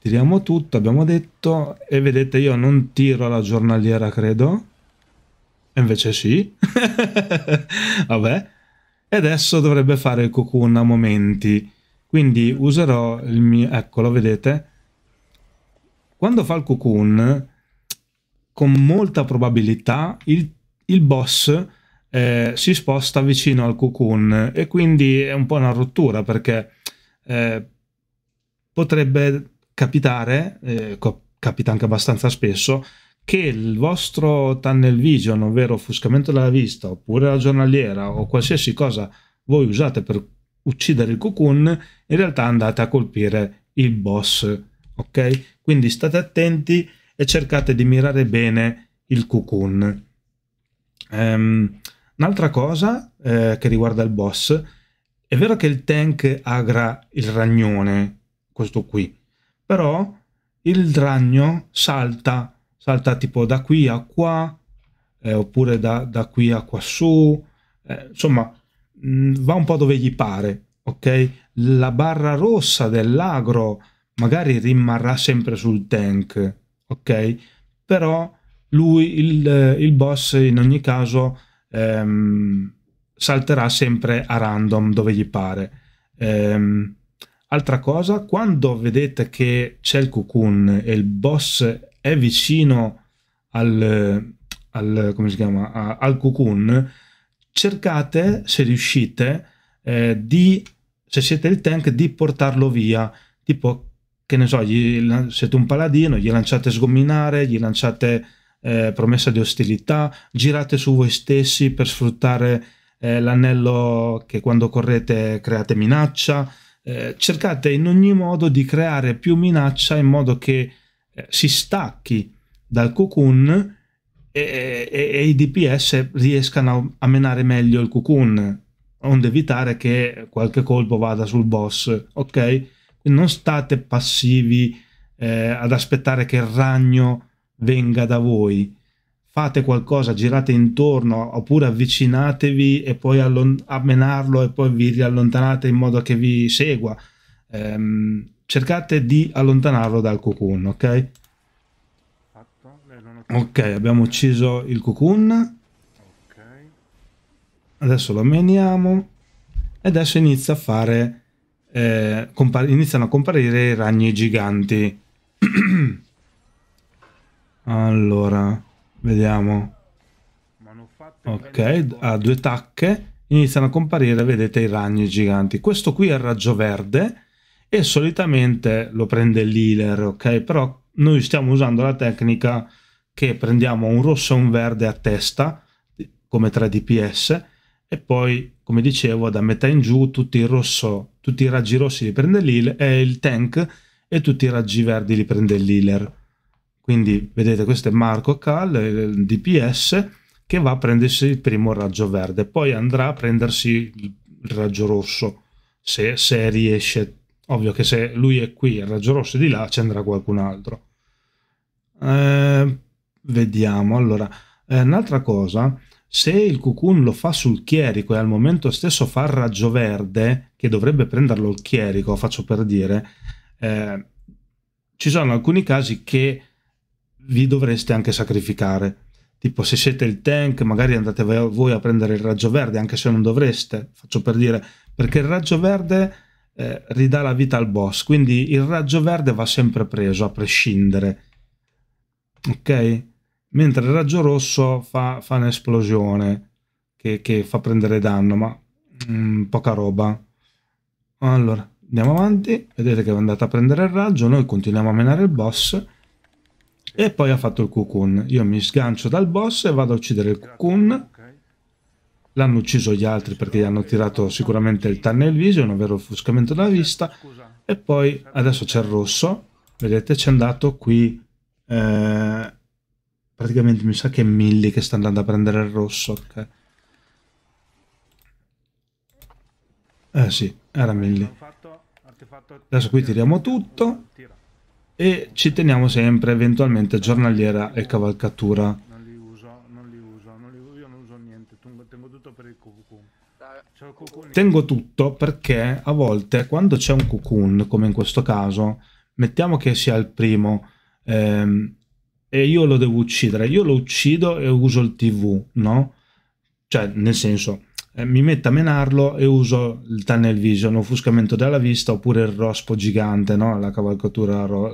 Tiriamo tutto, abbiamo detto. E vedete, io non tiro la giornaliera, credo invece sì. Vabbè. E adesso dovrebbe fare il cocoon a momenti. Quindi userò il mio... Eccolo, vedete? Quando fa il cocoon, con molta probabilità il, il boss eh, si sposta vicino al cocoon e quindi è un po' una rottura perché eh, potrebbe capitare, eh, capita anche abbastanza spesso, che il vostro tunnel vision, ovvero offuscamento della vista, oppure la giornaliera o qualsiasi cosa voi usate per uccidere il cocoon, in realtà andate a colpire il boss, ok? Quindi state attenti e cercate di mirare bene il cocoon. Um, un'altra cosa eh, che riguarda il boss, è vero che il tank agra il ragnone, questo qui, però il ragno salta salta tipo da qui a qua, eh, oppure da, da, qui a quassù, eh, insomma mh, mm, va un po' dove gli pare, ok? La barra rossa dell'agro magari rimarrà sempre sul tank, ok? Però lui, il, eh, il boss, in ogni caso ehm, salterà sempre a random dove gli pare. Ehm, altra cosa, quando vedete che c'è il cocoon e il boss è vicino al, al, come si chiama, a, al cocoon, cercate, se riuscite, eh, di, se siete il tank, di portarlo via. Tipo, che ne so, gli, siete un paladino, gli lanciate sgominare, gli lanciate eh, promessa di ostilità, girate su voi stessi per sfruttare eh, l'anello che quando correte create minaccia. Eh, cercate in ogni modo di creare più minaccia in modo che eh, si stacchi dal cocoon e, e, e, i DPS riescano a menare meglio il cocoon, onde evitare che qualche colpo vada sul boss, ok? non state passivi eh, ad aspettare che il ragno venga da voi fate qualcosa, girate intorno oppure avvicinatevi e poi a menarlo e poi vi riallontanate in modo che vi segua. Ehm, cercate di allontanarlo dal cocoon, ok? Ok, abbiamo ucciso il cocoon. Adesso lo ammeniamo. E adesso inizia a fare, eh, iniziano a comparire i ragni giganti. allora, vediamo. Ok, ha due tacche. Iniziano a comparire, vedete, i ragni giganti. Questo qui è il raggio verde e solitamente lo prende il l'healer, ok? Però noi stiamo usando la tecnica che prendiamo un rosso e un verde a testa come 3 DPS e poi, come dicevo, da metà in giù tutti, rosso, tutti i raggi rossi li prende l'healer, eh, il tank e tutti i raggi verdi li prende il l'healer. Quindi vedete questo è Marco Cal, il eh, DPS, che va a prendersi il primo raggio verde, poi andrà a prendersi il raggio rosso, se, se riesce Ovvio che se lui è qui e il raggio rosso è di là, ci andrà qualcun altro. Eh, vediamo, allora, eh, un'altra cosa, se il Cocoon lo fa sul chierico e al momento stesso fa il raggio verde, che dovrebbe prenderlo il chierico, faccio per dire, eh, ci sono alcuni casi che vi dovreste anche sacrificare. Tipo se siete il tank, magari andate voi a prendere il raggio verde, anche se non dovreste, faccio per dire, perché il raggio verde eh, ridà la vita al boss, quindi il raggio verde va sempre preso a prescindere, ok? Mentre il raggio rosso fa, fa un'esplosione che, che, fa prendere danno, ma mh, mm, poca roba. Allora, andiamo avanti, vedete che è andata a prendere il raggio, noi continuiamo a menare il boss e poi ha fatto il cocoon. Io mi sgancio dal boss e vado a uccidere il cocoon l'hanno ucciso gli altri perché gli hanno tirato sicuramente il tan nel viso, un vero offuscamento della vista, e poi adesso c'è il rosso, vedete c'è andato qui, eh, praticamente mi sa che è Millie che sta andando a prendere il rosso. Okay. Eh sì, era Millie. Adesso qui tiriamo tutto e ci teniamo sempre eventualmente giornaliera e cavalcatura Tengo tutto perché a volte quando c'è un cocoon, come in questo caso, mettiamo che sia il primo ehm, e io lo devo uccidere, io lo uccido e uso il tv, no? Cioè, nel senso, eh, mi metto a menarlo e uso il tunnel vision, offuscamento della vista oppure il rospo gigante, no? La cavalcatura ro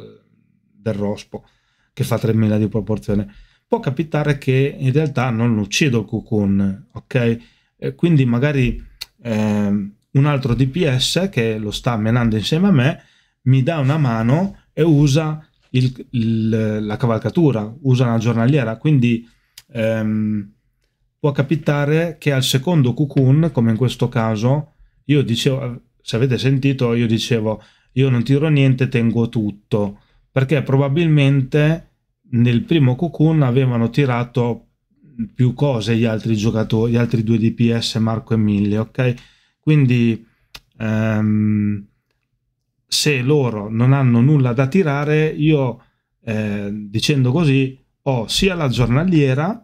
del rospo che fa 3000 di proporzione. Può capitare che in realtà non uccido il cocoon, ok? Eh, quindi magari ehm, un altro DPS che lo sta menando insieme a me, mi dà una mano e usa il, il, la cavalcatura, usa una giornaliera, quindi ehm, può capitare che al secondo cocoon, come in questo caso, io dicevo, se avete sentito, io dicevo, io non tiro niente, tengo tutto, perché probabilmente nel primo cocoon avevano tirato più cose gli altri giocatori, gli altri due DPS, Marco e Mille, ok? Quindi ehm, se loro non hanno nulla da tirare, io eh, dicendo così ho sia la giornaliera,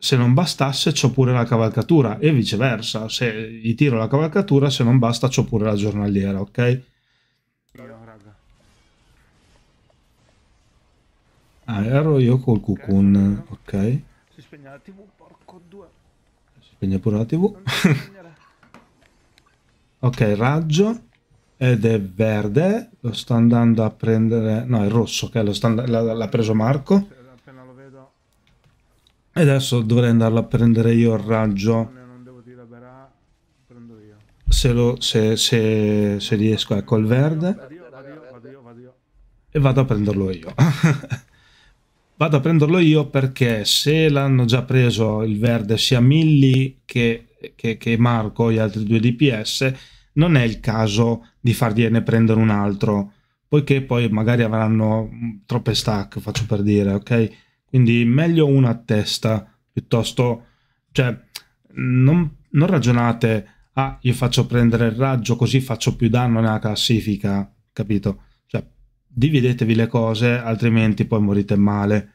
se non bastasse c'ho pure la cavalcatura e viceversa, se gli tiro la cavalcatura, se non basta c'ho pure la giornaliera, ok? Ah, ero io col cucun, ok spegna la tv, porco due. Spegne pure la tv. ok, raggio. Ed è verde. Lo sta andando a prendere... No, è rosso, che okay, l'ha preso Marco. Appena lo vedo. E adesso dovrei andarlo a prendere io il raggio. Se, lo, se, se, se riesco, ecco il verde. Vado io, vado io, vado io. E vado a prenderlo io. vado a prenderlo io perché se l'hanno già preso il verde sia Milli che, che, che Marco, gli altri due DPS, non è il caso di fargliene prendere un altro, poiché poi magari avranno mm, troppe stack, faccio per dire, ok? Quindi meglio una a testa, piuttosto, cioè, non, non ragionate, ah, io faccio prendere il raggio così faccio più danno nella classifica, capito? dividetevi le cose, altrimenti poi morite male.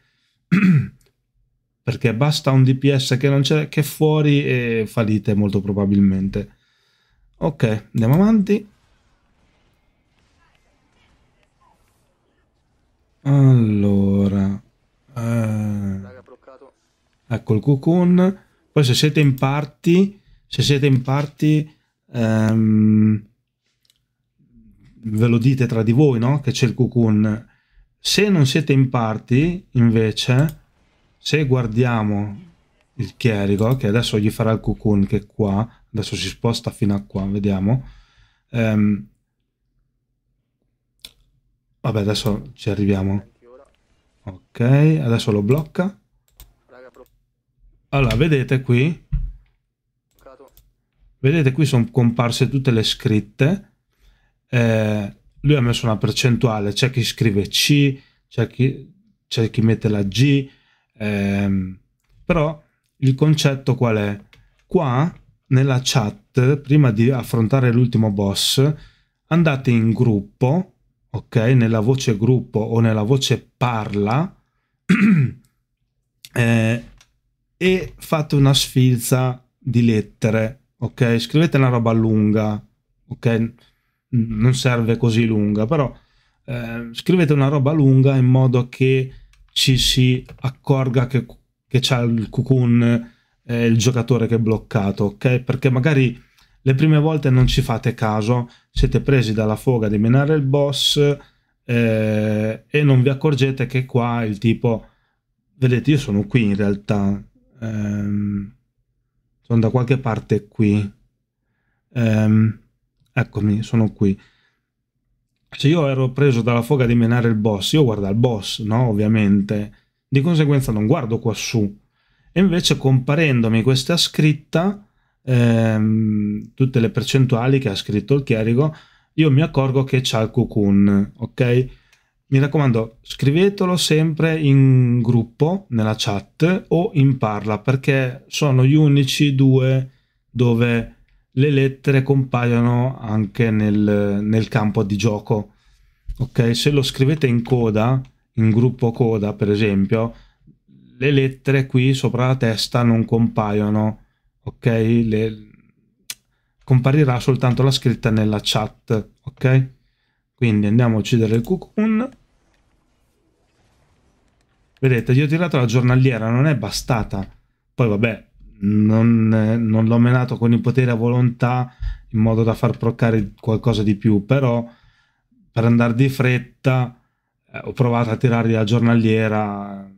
Perché basta un DPS che non c'è, che fuori e fallite molto probabilmente. Ok, andiamo avanti. Allora... Eh, ecco il cocoon. Poi se siete in party, se siete in party... Ehm, ve lo dite tra di voi, no? Che c'è il cocoon. Se non siete in party, invece, se guardiamo il chierico, che adesso gli farà il cocoon, che è qua, adesso si sposta fino a qua, vediamo. Ehm, vabbè, adesso ci arriviamo. Ok, adesso lo blocca. Allora, vedete qui? Vedete qui sono comparse tutte le scritte eh, lui ha messo una percentuale, c'è chi scrive C, c'è chi, c'è chi mette la G, ehm, però il concetto qual è? Qua nella chat, prima di affrontare l'ultimo boss, andate in gruppo, ok? Nella voce gruppo o nella voce parla eh, e fate una sfilza di lettere, ok? Scrivete una roba lunga, ok? non serve così lunga, però eh, scrivete una roba lunga in modo che ci si accorga che, che c'è il cocoon, eh, il giocatore che è bloccato, ok? Perché magari le prime volte non ci fate caso, siete presi dalla foga di menare il boss eh, e non vi accorgete che qua il tipo, vedete io sono qui in realtà, ehm, sono da qualche parte qui. Ehm, eccomi, sono qui. Se io ero preso dalla foga di menare il boss, io guardo il boss, no? Ovviamente. Di conseguenza non guardo quassù. E invece comparendomi questa scritta, ehm, tutte le percentuali che ha scritto il chierico, io mi accorgo che c'ha il cocoon, ok? Mi raccomando, scrivetelo sempre in gruppo, nella chat o in parla, perché sono gli unici due dove le lettere compaiono anche nel, nel campo di gioco. Ok, Se lo scrivete in coda, in gruppo coda per esempio, le lettere qui sopra la testa non compaiono, ok? Le... Comparirà soltanto la scritta nella chat, ok? Quindi andiamo a uccidere il cocoon. Vedete, io ho tirato la giornaliera, non è bastata. Poi vabbè, non, eh, non l'ho menato con il potere a volontà in modo da far proccare qualcosa di più, però per andare di fretta eh, ho provato a tirargli la giornaliera e eh,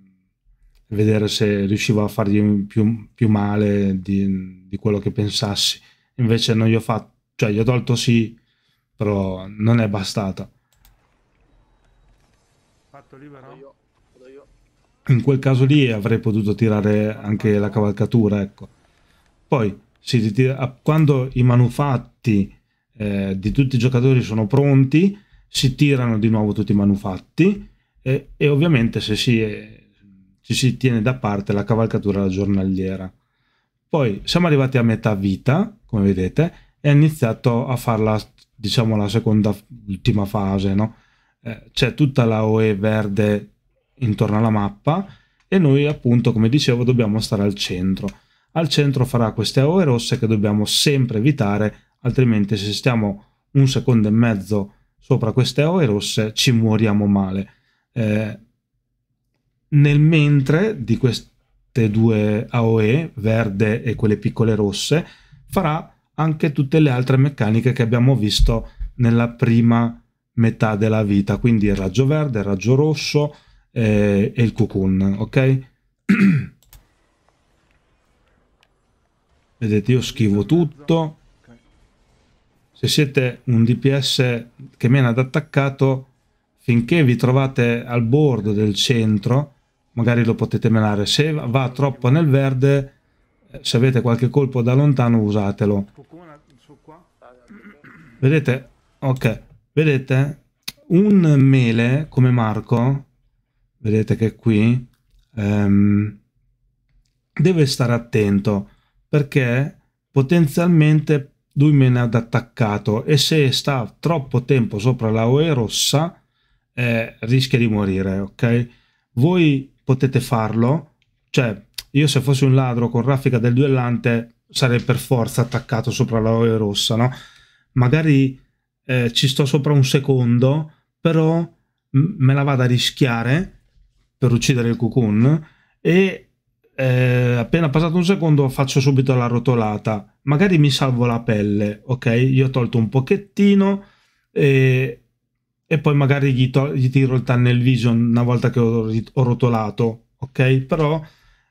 vedere se riuscivo a fargli più, più male di, di, quello che pensassi. Invece non gli ho fatto, cioè gli ho tolto sì, però non è bastata. Fatto libero? Io in quel caso lì avrei potuto tirare anche la cavalcatura, ecco. Poi, si, quando i manufatti eh, di tutti i giocatori sono pronti, si tirano di nuovo tutti i manufatti e, e ovviamente se si, eh, ci si tiene da parte la cavalcatura la giornaliera. Poi siamo arrivati a metà vita, come vedete, e ha iniziato a fare la, diciamo, la seconda, ultima fase, no? Eh, c'è tutta la OE verde intorno alla mappa e noi appunto come dicevo dobbiamo stare al centro al centro farà queste AOE rosse che dobbiamo sempre evitare altrimenti se stiamo un secondo e mezzo sopra queste AOE rosse ci muoriamo male eh, nel mentre di queste due AOE verde e quelle piccole rosse farà anche tutte le altre meccaniche che abbiamo visto nella prima metà della vita quindi il raggio verde, il raggio rosso e, eh, e il cocoon, ok? Vedete, io schivo tutto. Se siete un DPS che mena ad attaccato, finché vi trovate al bordo del centro, magari lo potete menare. Se va troppo nel verde, se avete qualche colpo da lontano, usatelo. Vedete? Ok. Vedete? Un mele come Marco vedete che qui ehm, deve stare attento perché potenzialmente lui me ne ha attaccato e se sta troppo tempo sopra la OE rossa eh, rischia di morire ok voi potete farlo cioè io se fossi un ladro con raffica del duellante sarei per forza attaccato sopra la OE rossa no magari eh, ci sto sopra un secondo però me la vado a rischiare per uccidere il cocoon e eh, appena passato un secondo faccio subito la rotolata. Magari mi salvo la pelle, ok? Io ho tolto un pochettino e, e poi magari gli, to- gli, tiro il tunnel vision una volta che ho, ho rotolato, ok? Però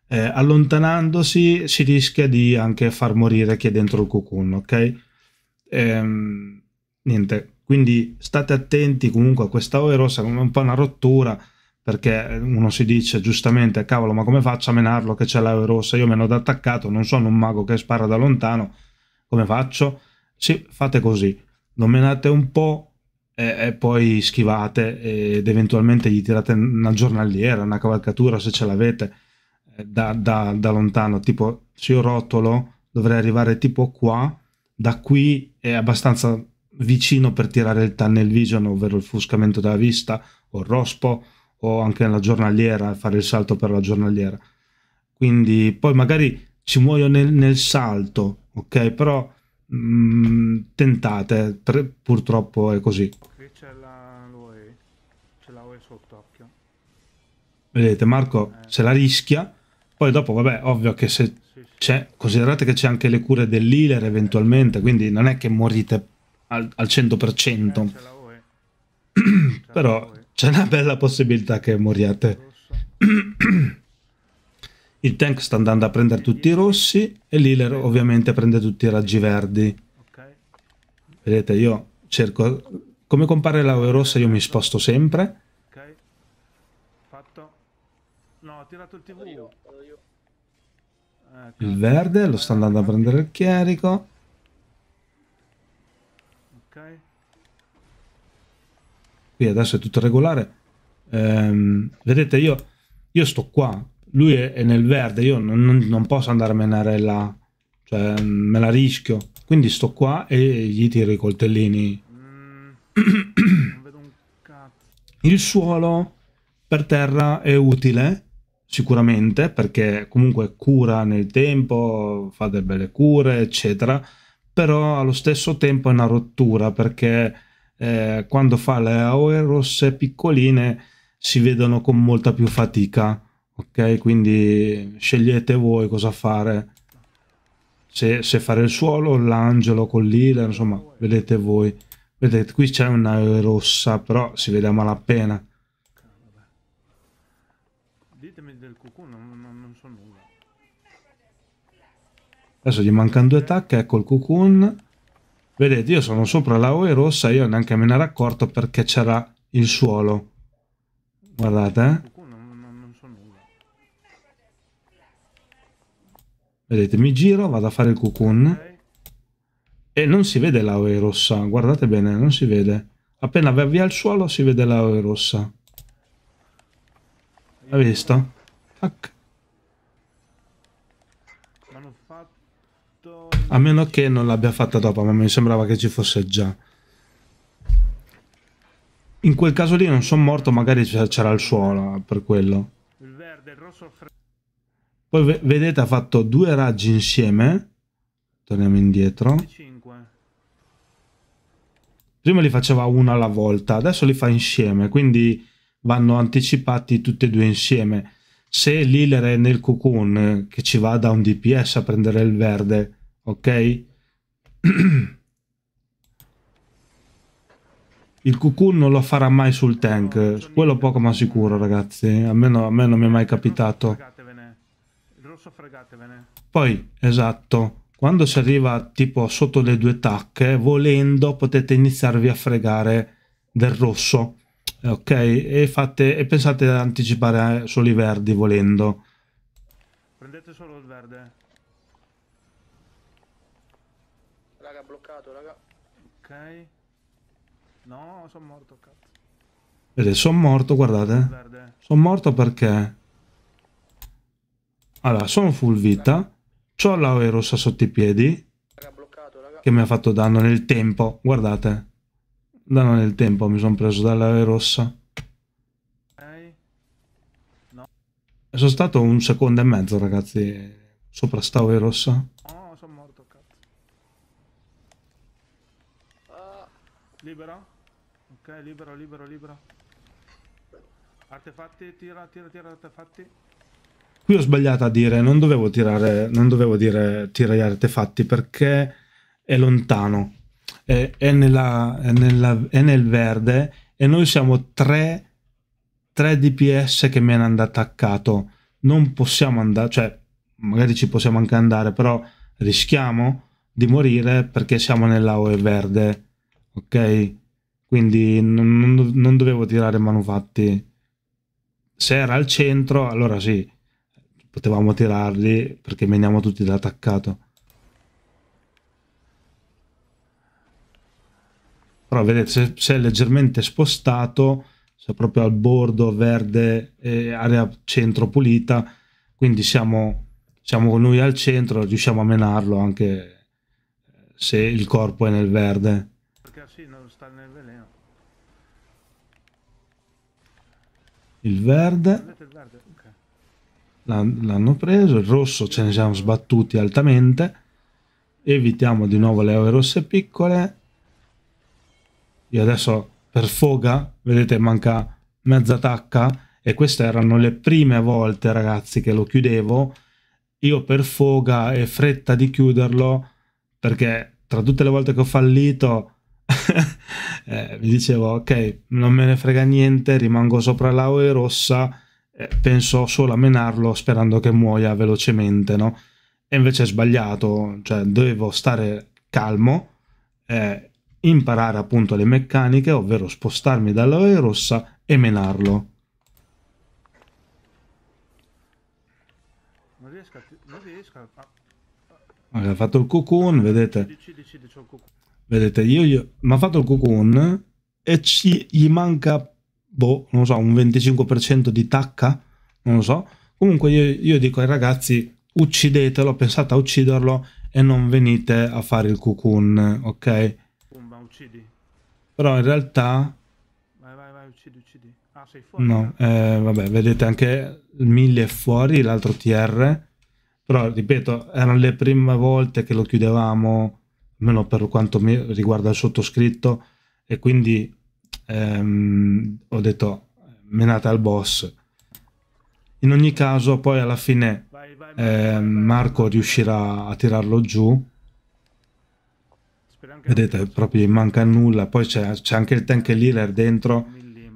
eh, allontanandosi si rischia di anche far morire chi è dentro il cocoon, ok? Ehm, niente, quindi state attenti comunque a questa ora, è un po' una rottura perché uno si dice giustamente cavolo ma come faccio a menarlo che c'è l'aereo rossa io meno da attaccato non sono un mago che spara da lontano come faccio? sì fate così lo menate un po' e, e poi schivate ed eventualmente gli tirate una giornaliera una cavalcatura se ce l'avete eh, da, da, da lontano tipo se io rotolo dovrei arrivare tipo qua da qui è abbastanza vicino per tirare il tunnel vision, ovvero il fuscamento della vista o il rospo, o anche nella giornaliera, fare il salto per la giornaliera. Quindi poi magari ci muoio nel, nel salto, ok? Però mh, mm, tentate, per, purtroppo è così. Qui c'è la UE, c'è la UE sott'occhio. Vedete, Marco eh. se la rischia, poi dopo, vabbè, ovvio che se c'è, considerate che c'è anche le cure dell'healer eventualmente, quindi non è che morite al, al 100%. Eh, Però c'è una bella possibilità che moriate. Il tank sta andando a prendere tutti i rossi e l'healer ovviamente prende tutti i raggi verdi. Vedete, io cerco... Come compare la rossa io mi sposto sempre. Ok. Fatto. No, ho tirato il tv. Il verde lo sta andando a prendere il chierico. qui adesso è tutto regolare, ehm, vedete io, io, sto qua, lui è, è nel verde, io non, non, posso andarmene a là, cioè me la rischio, quindi sto qua e gli tiro i coltellini. Mm, Il suolo per terra è utile, sicuramente, perché comunque cura nel tempo, fa delle belle cure, eccetera, però allo stesso tempo è una rottura perché eh, quando fa le aure rosse piccoline si vedono con molta più fatica ok quindi scegliete voi cosa fare se, se fare il suolo l'angelo con l'healer insomma vedete voi vedete qui c'è una rossa però si vede a malapena ditemi del cucù non, so nulla adesso gli mancano due tac ecco il cucù Vedete, io sono sopra la OE rossa, io neanche me ne ero accorto perché c'era il suolo. Guardate, eh. Vedete, mi giro, vado a fare il cucun. E non si vede la OE rossa, guardate bene, non si vede. Appena va via il suolo si vede la OE rossa. L'ha visto? Tac. A meno che non l'abbia fatta dopo, ma mi sembrava che ci fosse già. In quel caso lì non sono morto, magari c'era il suolo eh, per quello. Poi vedete ha fatto due raggi insieme. Torniamo indietro. Prima li faceva uno alla volta, adesso li fa insieme, quindi vanno anticipati tutti e due insieme. Se Liller è nel cocoon eh, che ci va da un DPS a prendere il verde ok? Il cucù non lo farà mai sul tank, quello poco ma sicuro ragazzi, almeno a me non mi è mai capitato. Il rosso fregatevene. Poi, esatto, quando si arriva tipo sotto le due tacche, volendo potete iniziarvi a fregare del rosso, ok? E, fate, e pensate ad anticipare eh, solo i verdi volendo. Prendete solo il verde. curato, raga. Ok. No, sono morto, cazzo. Vedete, sono morto, guardate. Sono morto perché... Allora, sono full vita. C'ho l'aue rossa sotto i piedi. Raga, bloccato, raga. Che mi ha fatto danno nel tempo. Guardate. Danno nel tempo mi sono preso dall'aue rossa. Ok. No. Sono stato un secondo e mezzo, ragazzi, sopra sta aue rossa. No. libera. Ok, libera, libera, libera. Artefatti, tira, tira, tira, artefatti. Qui ho sbagliato a dire, non dovevo tirare, non dovevo dire tira gli artefatti perché è lontano. È, è, nella, è, nella, è nel verde e noi siamo 3, 3 DPS che me ne hanno attaccato. Non possiamo andare, cioè magari ci possiamo anche andare, però rischiamo di morire perché siamo nell'AOE verde ok? Quindi non, non dovevo tirare manufatti. Se era al centro, allora sì, potevamo tirarli perché veniamo tutti dall'attaccato. attaccato. Però vedete, se, se è leggermente spostato, se è proprio al bordo verde e area centro pulita, quindi siamo, siamo con lui al centro, riusciamo a menarlo anche se il corpo è nel verde. il verde l'hanno preso, il rosso ce ne siamo sbattuti altamente, evitiamo di nuovo le ore rosse piccole, io adesso per foga, vedete manca mezza tacca, e queste erano le prime volte ragazzi che lo chiudevo, io per foga e fretta di chiuderlo, perché tra tutte le volte che ho fallito eh, mi dicevo, ok, non me ne frega niente, rimango sopra l'Aue rossa, eh, penso solo a menarlo sperando che muoia velocemente, no? E invece è sbagliato, cioè dovevo stare calmo, eh, imparare appunto le meccaniche, ovvero spostarmi dall'Aue rossa e menarlo. Non riesco Non riesco a... ha fatto il cocoon, vedete? Decidi, decidi, Vedete, io, io mi ha fatto il cocoon e ci, gli manca, boh, non so, un 25% di tacca, non lo so. Comunque io, io dico ai ragazzi, uccidetelo, pensate a ucciderlo e non venite a fare il cocoon, ok? Ma uccidi. Però in realtà... Vai, vai, vai, uccidi, uccidi. Ah, sei fuori. No, eh, vabbè, vedete anche il 1000 è fuori, l'altro TR. Però, ripeto, erano le prime volte che lo chiudevamo almeno per quanto mi riguarda il sottoscritto, e quindi ehm, ho detto menate al boss. In ogni caso poi alla fine eh, Marco riuscirà a tirarlo giù. Vedete, proprio gli manca nulla. Poi c'è anche il tank leader dentro,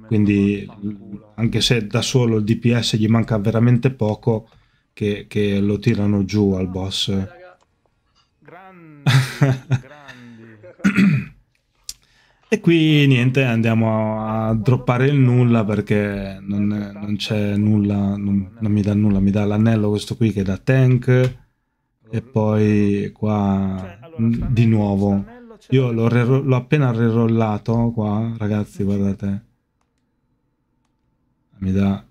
quindi anche se da solo il DPS gli manca veramente poco, che, che lo tirano giù al boss e qui niente, andiamo a droppare il nulla perché non, non c'è nulla, non, non, mi dà nulla, mi dà l'anello questo qui che è da tank e poi qua di nuovo. Io l'ho, re- l'ho appena rerollato qua, ragazzi, guardate. Mi dà...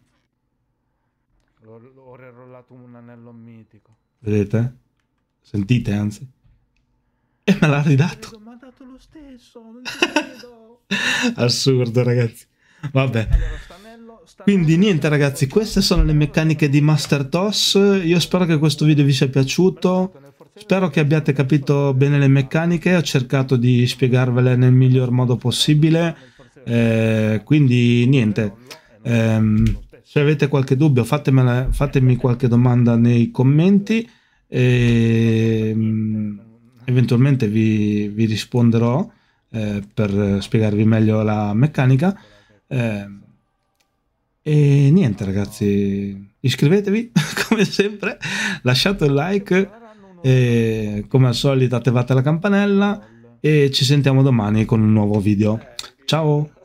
Ho rerollato un anello mitico. Vedete? Sentite, anzi. E me l'ha ridato. L'ho mandato lo stesso, non Assurdo, ragazzi. Vabbè. Quindi niente ragazzi, queste sono le meccaniche di Master Toss, io spero che questo video vi sia piaciuto, spero che abbiate capito bene le meccaniche, ho cercato di spiegarvele nel miglior modo possibile, eh, quindi niente, eh, se avete qualche dubbio fatemela, fatemi qualche domanda nei commenti. E, ehm, eventualmente vi, vi risponderò eh, per spiegarvi meglio la meccanica. Eh, e niente ragazzi, iscrivetevi come sempre, lasciate un like e come al solito attivate la campanella e ci sentiamo domani con un nuovo video. Ciao!